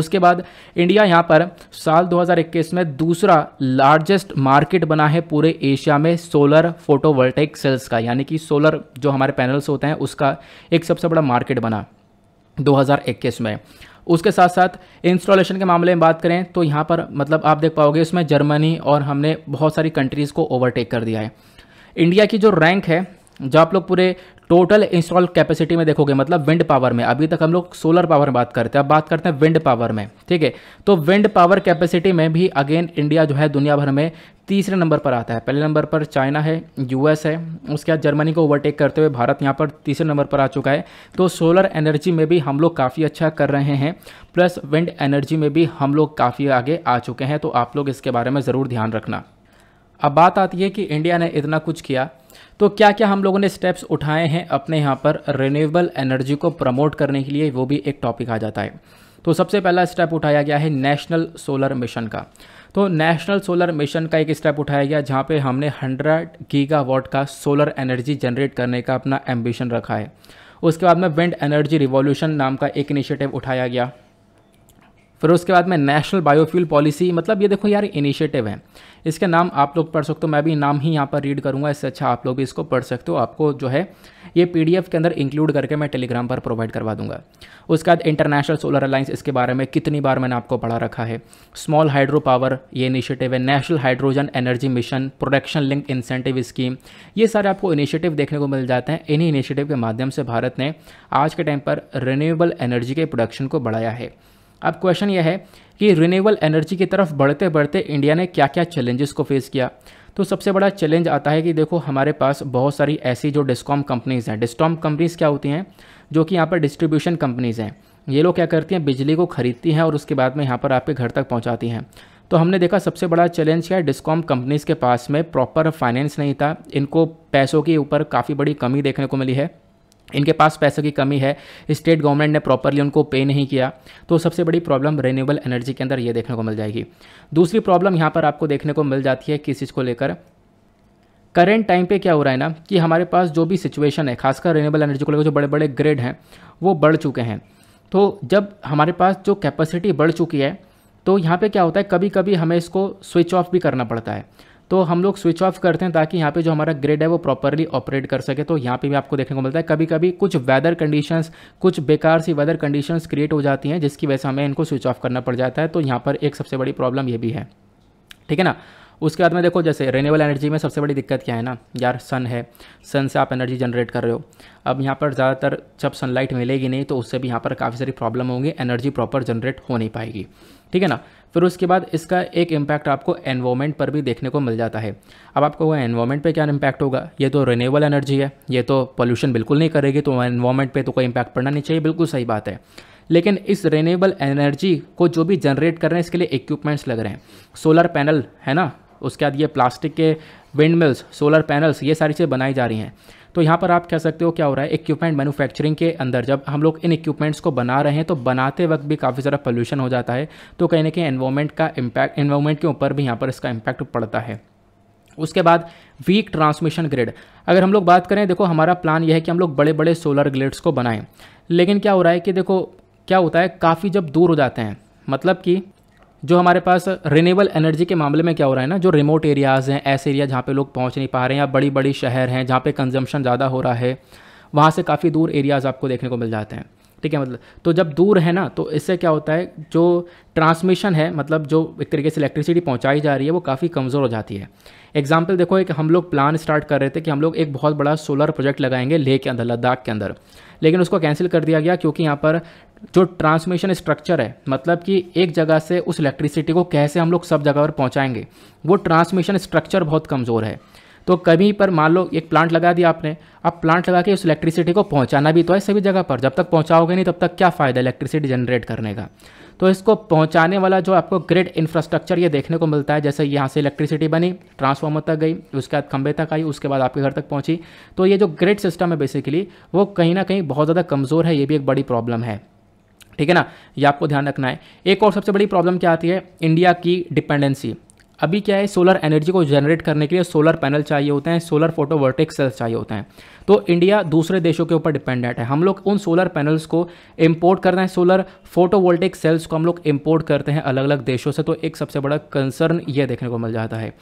उसके बाद इंडिया यहाँ पर साल 2021 में दूसरा लार्जेस्ट मार्केट बना है पूरे एशिया में सोलर फोटोवोल्टेक सेल्स का यानी कि सोलर जो हमारे पैनल्स होते हैं उसका एक सबसे बड़ा मार्केट बना 2021 में उसके साथ साथ इंस्टॉलेशन के मामले में बात करें तो यहाँ पर मतलब आप देख पाओगे इसमें जर्मनी और हमने बहुत सारी कंट्रीज़ को ओवरटेक कर दिया है इंडिया की जो रैंक है जब आप लोग पूरे टोटल इंस्टॉल कैपेसिटी में देखोगे मतलब विंड पावर में अभी तक हम लोग सोलर पावर में बात करते हैं अब बात करते हैं विंड पावर में ठीक है तो विंड पावर कैपेसिटी में भी अगेन इंडिया जो है दुनिया भर में तीसरे नंबर पर आता है पहले नंबर पर चाइना है यूएस है उसके बाद जर्मनी को ओवरटेक करते हुए भारत यहाँ पर तीसरे नंबर पर आ चुका है तो सोलर एनर्जी में भी हम लोग काफ़ी अच्छा कर रहे हैं प्लस विंड एनर्जी में भी हम लोग काफ़ी आगे आ चुके हैं तो आप लोग इसके बारे में ज़रूर ध्यान रखना अब बात आती है कि इंडिया ने इतना कुछ किया तो क्या क्या हम लोगों ने स्टेप्स उठाए हैं अपने यहाँ पर रिन्यूएबल एनर्जी को प्रमोट करने के लिए वो भी एक टॉपिक आ जाता है तो सबसे पहला स्टेप उठाया गया है नेशनल सोलर मिशन का तो नेशनल सोलर मिशन का एक स्टेप उठाया गया जहाँ पे हमने 100 गीगावाट का सोलर एनर्जी जनरेट करने का अपना एम्बिशन रखा है उसके बाद में विंड एनर्जी रिवॉल्यूशन नाम का एक इनिशिएटिव उठाया गया फिर उसके बाद में नेशनल बायोफ्यूल पॉलिसी मतलब ये देखो यार इनिशिएटिव है इसके नाम आप लोग पढ़ सकते हो मैं भी नाम ही यहाँ पर रीड करूँगा इससे अच्छा आप लोग भी इसको पढ़ सकते हो आपको जो है ये पी के अंदर इंक्लूड करके मैं टेलीग्राम पर प्रोवाइड करवा दूंगा उसके बाद इंटरनेशनल सोलर अलाइंस इसके बारे में कितनी बार मैंने आपको पढ़ा रखा है स्मॉल हाइड्रो पावर ये इनिशिएटिव है national hydrogen energy mission production link incentive scheme ये सारे आपको इनिशिएटिव देखने को मिल जाते हैं इन्हीं इनिशिएटिव के माध्यम से भारत ने आज के टाइम पर रिन्यूएबल एनर्जी के प्रोडक्शन को बढ़ाया है अब क्वेश्चन यह है कि रिन्यूएबल एनर्जी की तरफ बढ़ते बढ़ते इंडिया ने क्या क्या चैलेंजेस को फेस किया तो सबसे बड़ा चैलेंज आता है कि देखो हमारे पास बहुत सारी ऐसी जो डिस्कॉम कंपनीज़ हैं डिस्कॉम कंपनीज़ क्या होती हैं जो कि यहाँ पर डिस्ट्रीब्यूशन कंपनीज़ हैं ये लोग क्या करती हैं बिजली को खरीदती हैं और उसके बाद में यहाँ पर आपके घर तक पहुँचाती हैं तो हमने देखा सबसे बड़ा चैलेंज क्या है डिस्कॉम कंपनीज़ के पास में प्रॉपर फाइनेंस नहीं था इनको पैसों के ऊपर काफ़ी बड़ी कमी देखने को मिली है इनके पास पैसों की कमी है स्टेट गवर्नमेंट ने प्रॉपरली उनको पे नहीं किया तो सबसे बड़ी प्रॉब्लम रिन्यूएबल एनर्जी के अंदर ये देखने को मिल जाएगी दूसरी प्रॉब्लम यहाँ पर आपको देखने को मिल जाती है किस चीज़ को लेकर करेंट टाइम पे क्या हो रहा है ना कि हमारे पास जो भी सिचुएशन है खासकर रिन्यूएबल एनर्जी को लेकर जो बड़े बड़े ग्रेड हैं वो बढ़ चुके हैं तो जब हमारे पास जो कैपेसिटी बढ़ चुकी है तो यहाँ पे क्या होता है कभी कभी हमें इसको स्विच ऑफ भी करना पड़ता है तो हम लोग स्विच ऑफ करते हैं ताकि यहाँ पे जो हमारा ग्रिड है वो प्रॉपरली ऑपरेट कर सके तो यहाँ पे भी आपको देखने को मिलता है कभी कभी कुछ वेदर कंडीशंस कुछ बेकार सी वेदर कंडीशंस क्रिएट हो जाती हैं जिसकी वजह से हमें इनको स्विच ऑफ करना पड़ जाता है तो यहाँ पर एक सबसे बड़ी प्रॉब्लम ये भी है ठीक है ना उसके बाद में देखो जैसे रेन्यूएबल एनर्जी में सबसे बड़ी दिक्कत क्या है ना यार सन है सन से आप एनर्जी जनरेट कर रहे हो अब यहाँ पर ज़्यादातर जब सनलाइट मिलेगी नहीं तो उससे भी यहाँ पर काफ़ी सारी प्रॉब्लम होंगी एनर्जी प्रॉपर जनरेट हो नहीं पाएगी ठीक है ना फिर उसके बाद इसका एक इम्पैक्ट आपको एनवायरमेंट पर भी देखने को मिल जाता है अब आपको वह एनवायरमेंट पर क्या इम्पैक्ट होगा ये तो रिनीबल एनर्जी है ये तो पोल्यूशन बिल्कुल नहीं करेगी तो एनवायरमेंट पर तो कोई इम्पैक्ट पड़ना नहीं चाहिए बिल्कुल सही बात है लेकिन इस रेनेबल एनर्जी को जो भी जनरेट कर रहे हैं इसके लिए इक्विपमेंट्स लग रहे हैं सोलर पैनल है ना उसके बाद ये प्लास्टिक के विंड मिल्स सोलर पैनल्स ये सारी चीज़ें बनाई जा रही हैं तो यहाँ पर आप कह सकते हो क्या हो रहा है इक्विपमेंट मैन्युफैक्चरिंग के अंदर जब हम लोग इन इक्विपमेंट्स को बना रहे हैं तो बनाते वक्त भी काफ़ी सारा पोल्यूशन हो जाता है तो कहीं ना कहीं एनवायरमेंट का इम्पैक्ट एनवायरमेंट के ऊपर भी यहाँ पर इसका इम्पैक्ट पड़ता है उसके बाद वीक ट्रांसमिशन ग्रिड अगर हम लोग बात करें देखो हमारा प्लान यह है कि हम लोग बड़े बड़े सोलर ग्रिड्स को बनाएं लेकिन क्या हो रहा है कि देखो क्या होता है काफ़ी जब दूर हो जाते हैं मतलब कि जो हमारे पास रिनेबल एनर्जी के मामले में क्या हो रहा है ना जो रिमोट एरियाज़ हैं ऐसे एरिया जहाँ पे लोग पहुँच नहीं पा रहे हैं या बड़ी बड़ी शहर हैं जहाँ पे कंजम्पशन ज़्यादा हो रहा है वहाँ से काफ़ी दूर एरियाज़ आपको देखने को मिल जाते हैं ठीक है मतलब तो जब दूर है ना तो इससे क्या होता है जो ट्रांसमिशन है मतलब जो एक तरीके से इलेक्ट्रिसिटी पहुंचाई जा रही है वो काफ़ी कमज़ोर हो जाती है एग्जाम्पल देखो एक हम लोग प्लान स्टार्ट कर रहे थे कि हम लोग एक बहुत बड़ा सोलर प्रोजेक्ट लगाएंगे लेह के अंदर लद्दाख के अंदर लेकिन उसको कैंसिल कर दिया गया क्योंकि यहाँ पर जो ट्रांसमिशन स्ट्रक्चर है मतलब कि एक जगह से उस इलेक्ट्रिसिटी को कैसे हम लोग सब जगह पर पहुँचाएंगे वो ट्रांसमिशन स्ट्रक्चर बहुत कमज़ोर है तो कभी पर मान लो एक प्लांट लगा दिया आपने अब प्लांट लगा के उस इलेक्ट्रिसिटी को पहुंचाना भी तो है सभी जगह पर जब तक पहुंचाओगे नहीं तब तक क्या फ़ायदा इलेक्ट्रिसिटी जनरेट करने का तो इसको पहुंचाने वाला जो आपको ग्रिड इंफ्रास्ट्रक्चर ये देखने को मिलता है जैसे यहाँ से इलेक्ट्रिसिटी बनी ट्रांसफार्मर तक गई उसके बाद खंबे तक आई उसके बाद आपके घर तक पहुँची तो ये जो ग्रिड सिस्टम है बेसिकली वो कहीं ना कहीं बहुत ज़्यादा कमज़ोर है ये भी एक बड़ी प्रॉब्लम है ठीक है ना ये आपको ध्यान रखना है एक और सबसे बड़ी प्रॉब्लम क्या आती है इंडिया की डिपेंडेंसी अभी क्या है सोलर एनर्जी को जनरेट करने के लिए सोलर पैनल चाहिए होते हैं सोलर फोटोवोल्टिक सेल्स चाहिए होते हैं तो इंडिया दूसरे देशों के ऊपर डिपेंडेंट है हम लोग उन सोलर पैनल्स को इम्पोर्ट करते हैं सोलर फोटोवोल्टिक सेल्स को हम लोग इम्पोर्ट करते हैं अलग अलग देशों से तो एक सबसे बड़ा कंसर्न ये देखने को मिल जाता है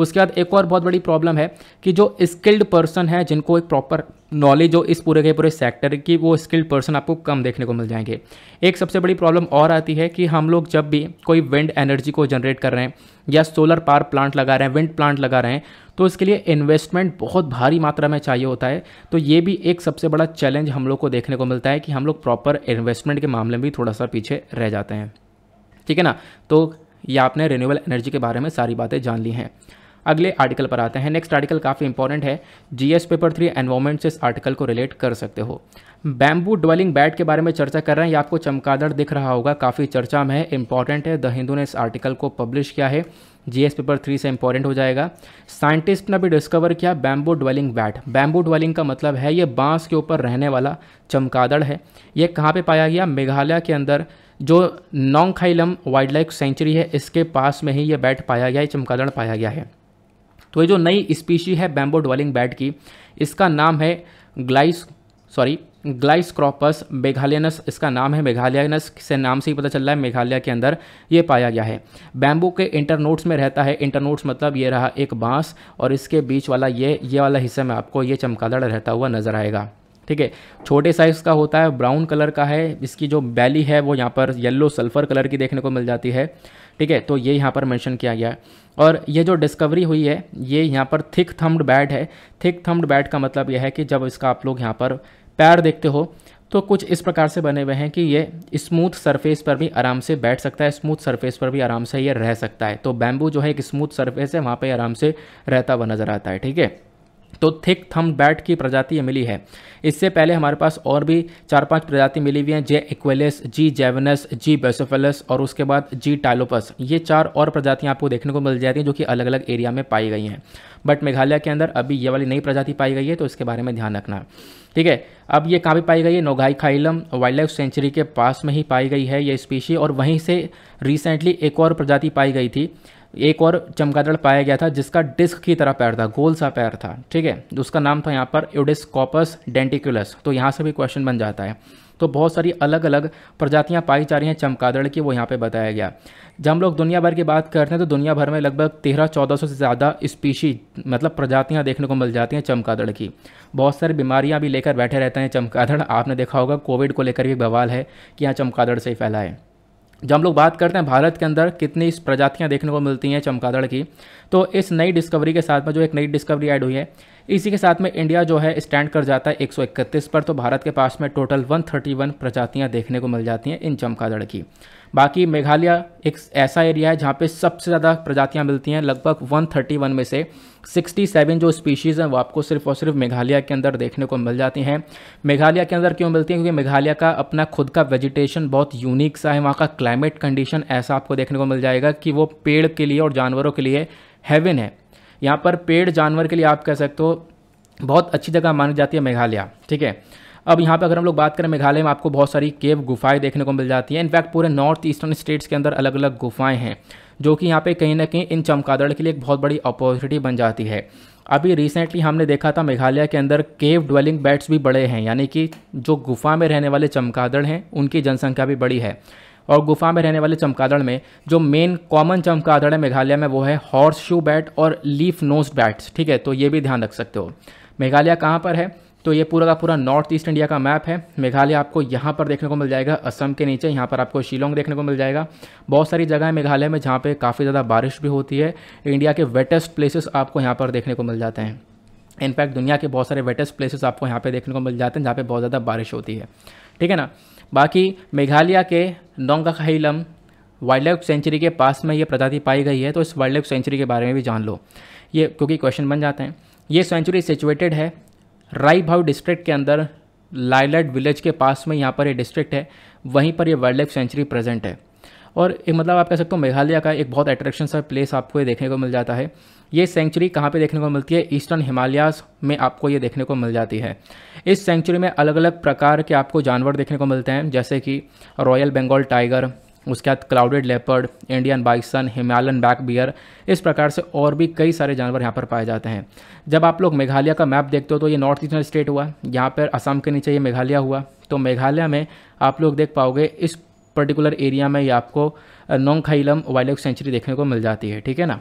उसके बाद एक और बहुत बड़ी प्रॉब्लम है कि जो स्किल्ड पर्सन है जिनको एक प्रॉपर नॉलेज हो इस पूरे के पूरे सेक्टर की वो स्किल्ड पर्सन आपको कम देखने को मिल जाएंगे एक सबसे बड़ी प्रॉब्लम और आती है कि हम लोग जब भी कोई विंड एनर्जी को जनरेट कर रहे हैं या सोलर पावर प्लांट लगा रहे हैं विंड प्लांट लगा रहे हैं तो इसके लिए इन्वेस्टमेंट बहुत भारी मात्रा में चाहिए होता है तो ये भी एक सबसे बड़ा चैलेंज हम लोग को देखने को मिलता है कि हम लोग प्रॉपर इन्वेस्टमेंट के मामले में भी थोड़ा सा पीछे रह जाते हैं ठीक है ना तो ये आपने रिन्यूएबल एनर्जी के बारे में सारी बातें जान ली हैं अगले आर्टिकल पर आते हैं नेक्स्ट आर्टिकल काफ़ी इंपॉर्टेंट है जीएस पेपर थ्री एनवायरमेंट से इस आर्टिकल को रिलेट कर सकते हो बैम्बू ड्वेलिंग बैट के बारे में चर्चा कर रहे हैं ये आपको चमकादड़ दिख रहा होगा काफ़ी चर्चा में है इंपॉर्टेंट है द हिंदू ने इस आर्टिकल को पब्लिश किया है जीएस पेपर थ्री से इंपॉर्टेंट हो जाएगा साइंटिस्ट ने भी डिस्कवर किया bamboo dwelling bat bamboo dwelling का मतलब है ये बांस के ऊपर रहने वाला चमकादड़ है ये कहाँ पर पाया गया मेघालय के अंदर जो नोंगखाइलम वाइल्ड लाइफ सेंचुरी है इसके पास में ही ये बैट पाया गया है चमकादड़ पाया गया है तो ये जो नई स्पीशी है बैम्बो ड्वेलिंग बैट की इसका नाम है ग्लाइस सॉरी ग्लाइसक्रॉपस मेघालयनस इसका नाम है मेघालयनस से नाम से ही पता चल रहा है मेघालय के अंदर ये पाया गया है बैम्बू के इंटरनोट्स में रहता है इंटरनोट्स मतलब ये रहा एक बांस और इसके बीच वाला ये ये वाला हिस्से में आपको ये चमकादड़ रहता हुआ नजर आएगा ठीक है छोटे साइज़ का होता है ब्राउन कलर का है इसकी जो बैली है वो यहाँ पर येल्लो सल्फर कलर की देखने को मिल जाती है ठीक है तो ये यहाँ पर मेंशन किया गया है और ये जो डिस्कवरी हुई है ये यहाँ पर थिक थम्ड बैट है थिक थम्ड बैट का मतलब यह है कि जब इसका आप लोग यहाँ पर पैर देखते हो तो कुछ इस प्रकार से बने हुए हैं कि ये स्मूथ सरफेस पर भी आराम से बैठ सकता है स्मूथ सरफेस पर भी आराम से ये रह सकता है तो बैम्बू जो है एक स्मूथ सरफेस है वहाँ पर आराम से रहता हुआ नज़र आता है ठीक है तो थिक थम बैट की प्रजाति मिली है इससे पहले हमारे पास और भी चार पांच प्रजाति मिली हुई हैं जे इक्वेलस जी जेवनस जी बेसोफेलस और उसके बाद जी टाइलोपस ये चार और प्रजातियाँ आपको देखने को मिल जाती हैं जो कि अलग अलग एरिया में पाई गई हैं बट मेघालय के अंदर अभी ये वाली नई प्रजाति पाई गई है तो इसके बारे में ध्यान रखना ठीक है अब ये कहाँ भी पाई गई है Nongkhyllem wildlife sanctuary के पास में ही पाई गई है ये स्पीशी और वहीं से रिसेंटली एक और प्रजाति पाई गई थी एक और चमकादड़ पाया गया था जिसका डिस्क की तरह पैर था गोल सा पैर था ठीक है तो उसका नाम था यहाँ पर यूडिस्कॉपस डेंटिकुलस तो यहाँ से भी क्वेश्चन बन जाता है तो बहुत सारी अलग अलग प्रजातियाँ पाई जा रही हैं चमकादड़ की वो यहाँ पे बताया गया जब हम लोग दुनिया भर की बात करते हैं तो दुनिया भर में लगभग तेरह चौदह सौ से ज़्यादा स्पीशी मतलब प्रजातियाँ देखने को मिल जाती हैं चमकादड़ की बहुत सारी बीमारियाँ भी लेकर बैठे रहते हैं चमकादड़ आपने देखा होगा कोविड को लेकर भी बवाल है कि यहाँ चमकादड़ से ही फैला जब हम लोग बात करते हैं भारत के अंदर कितनी प्रजातियां देखने को मिलती हैं चमकादड़ की तो इस नई डिस्कवरी के साथ में जो एक नई डिस्कवरी ऐड हुई है इसी के साथ में इंडिया जो है स्टैंड कर जाता है 131 पर तो भारत के पास में टोटल 131 प्रजातियां देखने को मिल जाती हैं इन चमकादड़ की बाकी मेघालय एक ऐसा एरिया है जहाँ पर सबसे ज़्यादा प्रजातियाँ मिलती हैं लगभग वन में से 67 जो स्पीशीज़ हैं वो आपको सिर्फ और सिर्फ मेघालय के अंदर देखने को मिल जाती हैं मेघालय के अंदर क्यों मिलती हैं क्योंकि मेघालय का अपना खुद का वेजिटेशन बहुत यूनिक सा है वहाँ का क्लाइमेट कंडीशन ऐसा आपको देखने को मिल जाएगा कि वो पेड़ के लिए और जानवरों के लिए हेवन है यहाँ पर पेड़ जानवर के लिए आप कह सकते हो बहुत अच्छी जगह मानी जाती है मेघालय ठीक है अब यहाँ पर अगर हम लोग बात करें मेघालय में आपको बहुत सारी केव गुफाएं देखने को मिल जाती हैं इनफैक्ट पूरे नॉर्थ ईस्टर्न स्टेट्स के अंदर अलग अलग गुफाएं हैं जो कि यहाँ पे कहीं ना कहीं इन चमकादड़ के लिए एक बहुत बड़ी अपॉर्चुनिटी बन जाती है अभी रिसेंटली हमने देखा था मेघालय के अंदर केव ड्वेलिंग बैट्स भी बड़े हैं यानी कि जो गुफा में रहने वाले चमकादड़ हैं उनकी जनसंख्या भी बड़ी है और गुफा में रहने वाले चमकादड़ में जो मेन कॉमन चमकादड़ है मेघालय में वो है हॉर्स शू बैट और लीफ नोज बैट्स ठीक है तो ये भी ध्यान रख सकते हो मेघालय कहाँ पर है तो ये पूरा का पूरा नॉर्थ ईस्ट इंडिया का मैप है मेघालय आपको यहाँ पर देखने को मिल जाएगा असम के नीचे यहाँ पर आपको शिलोंग देखने को मिल जाएगा बहुत सारी जगह है मेघालय में जहाँ पे काफ़ी ज़्यादा बारिश भी होती है इंडिया के वेटेस्ट प्लेसेस आपको यहाँ पर देखने को मिल जाते हैं इनफैक्ट दुनिया के बहुत सारे वेटेस्ट प्लेसेस आपको यहाँ पर देखने को मिल जाते हैं जहाँ पर बहुत ज़्यादा बारिश होती है ठीक है ना बाकी मेघालय के नोंगाखाइलम वाइल्ड लाइफ सेंचुरी के पास में ये प्रजाति पाई गई है तो इस वाइल्ड लाइफ सेंचुरी के बारे में भी जान लो ये क्योंकि क्वेश्चन बन जाते हैं ये सेंचुरी सिचुएटेड है राई भाव डिस्ट्रिक्ट के अंदर लाइलाइट विलेज के पास में यहाँ पर ये डिस्ट्रिक्ट है वहीं पर ये वाइल्ड लाइफ सेंचुरी प्रेजेंट है और एक मतलब आप कह सकते हो मेघालय का एक बहुत अट्रैक्शन सा प्लेस आपको ये देखने को मिल जाता है ये सेंचुरी कहाँ पे देखने को मिलती है ईस्टर्न हिमालयास में आपको ये देखने को मिल जाती है इस सेंचुरी में अलग अलग प्रकार के आपको जानवर देखने को मिलते हैं जैसे कि रॉयल बंगाल टाइगर उसके बाद clouded leopard Indian bison Himalayan black bear इस प्रकार से और भी कई सारे जानवर यहाँ पर पाए जाते हैं जब आप लोग मेघालय का मैप देखते हो तो ये नॉर्थ ईस्टर्न स्टेट हुआ यहाँ पर असम के नीचे ये मेघालय हुआ तो मेघालय में आप लोग देख पाओगे इस पर्टिकुलर एरिया में ये आपको नोंगखाइलम वाइल्ड लाइफ सेंचुरी देखने को मिल जाती है ठीक है ना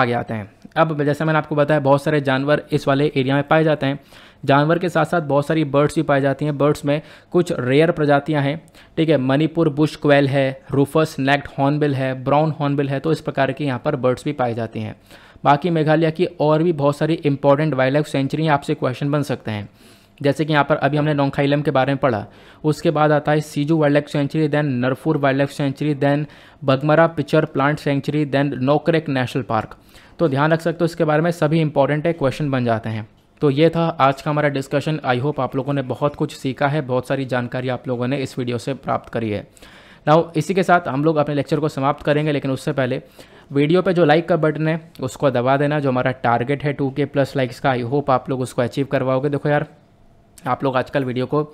आगे आते हैं अब जैसे मैंने आपको बताया बहुत सारे जानवर इस वाले एरिया में पाए जाते हैं जानवर के साथ साथ बहुत सारी बर्ड्स भी पाई जाती हैं बर्ड्स में कुछ रेयर प्रजातियां हैं ठीक है मणिपुर बुश क्वेल है रूफस नेक्ड हॉर्नबिल है ब्राउन हॉर्नबिल है तो इस प्रकार के यहाँ पर बर्ड्स भी पाई जाती हैं बाकी मेघालय की और भी बहुत सारी इंपॉर्टेंट वाइल्ड लाइफ सेंचुरी आपसे क्वेश्चन बन सकते हैं जैसे कि यहाँ पर अभी हमने नोंखाइलम के बारे में पढ़ा उसके बाद आता है Siju wildlife sanctuary then Narpuh wildlife sanctuary then Baghmara pitcher plant sanctuary then Nokrek national park तो ध्यान रख सकते हो इसके बारे में सभी इंपॉर्टेंट है क्वेश्चन बन जाते हैं तो ये था आज का हमारा डिस्कशन आई होप आप लोगों ने बहुत कुछ सीखा है बहुत सारी जानकारी आप लोगों ने इस वीडियो से प्राप्त करी है नाउ इसी के साथ हम लोग अपने लेक्चर को समाप्त करेंगे लेकिन उससे पहले वीडियो पे जो लाइक का बटन है उसको दबा देना जो हमारा टारगेट है टू के प्लस लाइक्स का आई होप आप लोग उसको अचीव करवाओगे देखो यार आप लोग आजकल वीडियो को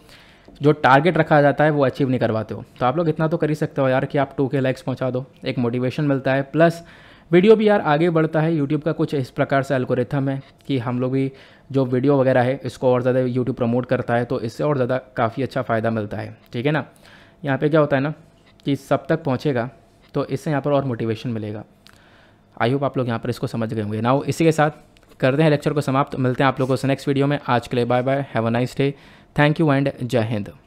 जो टारगेट रखा जाता है वो अचीव नहीं करवाते हो तो आप लोग इतना तो कर ही सकते हो यार कि आप टू के लाइक्स पहुँचा दो एक मोटिवेशन मिलता है प्लस वीडियो भी यार आगे बढ़ता है यूट्यूब का कुछ इस प्रकार से एल्कोरेथम है कि हम लोग भी जो वीडियो वगैरह है इसको और ज़्यादा यूट्यूब प्रमोट करता है तो इससे और ज़्यादा काफ़ी अच्छा फ़ायदा मिलता है ठीक है ना यहाँ पर क्या होता है ना कि सब तक पहुँचेगा तो इससे यहाँ पर और मोटिवेशन मिलेगा आई होप आप लोग यहाँ पर इसको समझ गए होंगे ना इसी के साथ करते हैं लेक्चर को समाप्त मिलते हैं आप लोगों से नेक्स्ट वीडियो में आज के लिए bye bye have a nice day thank you and जय हिंद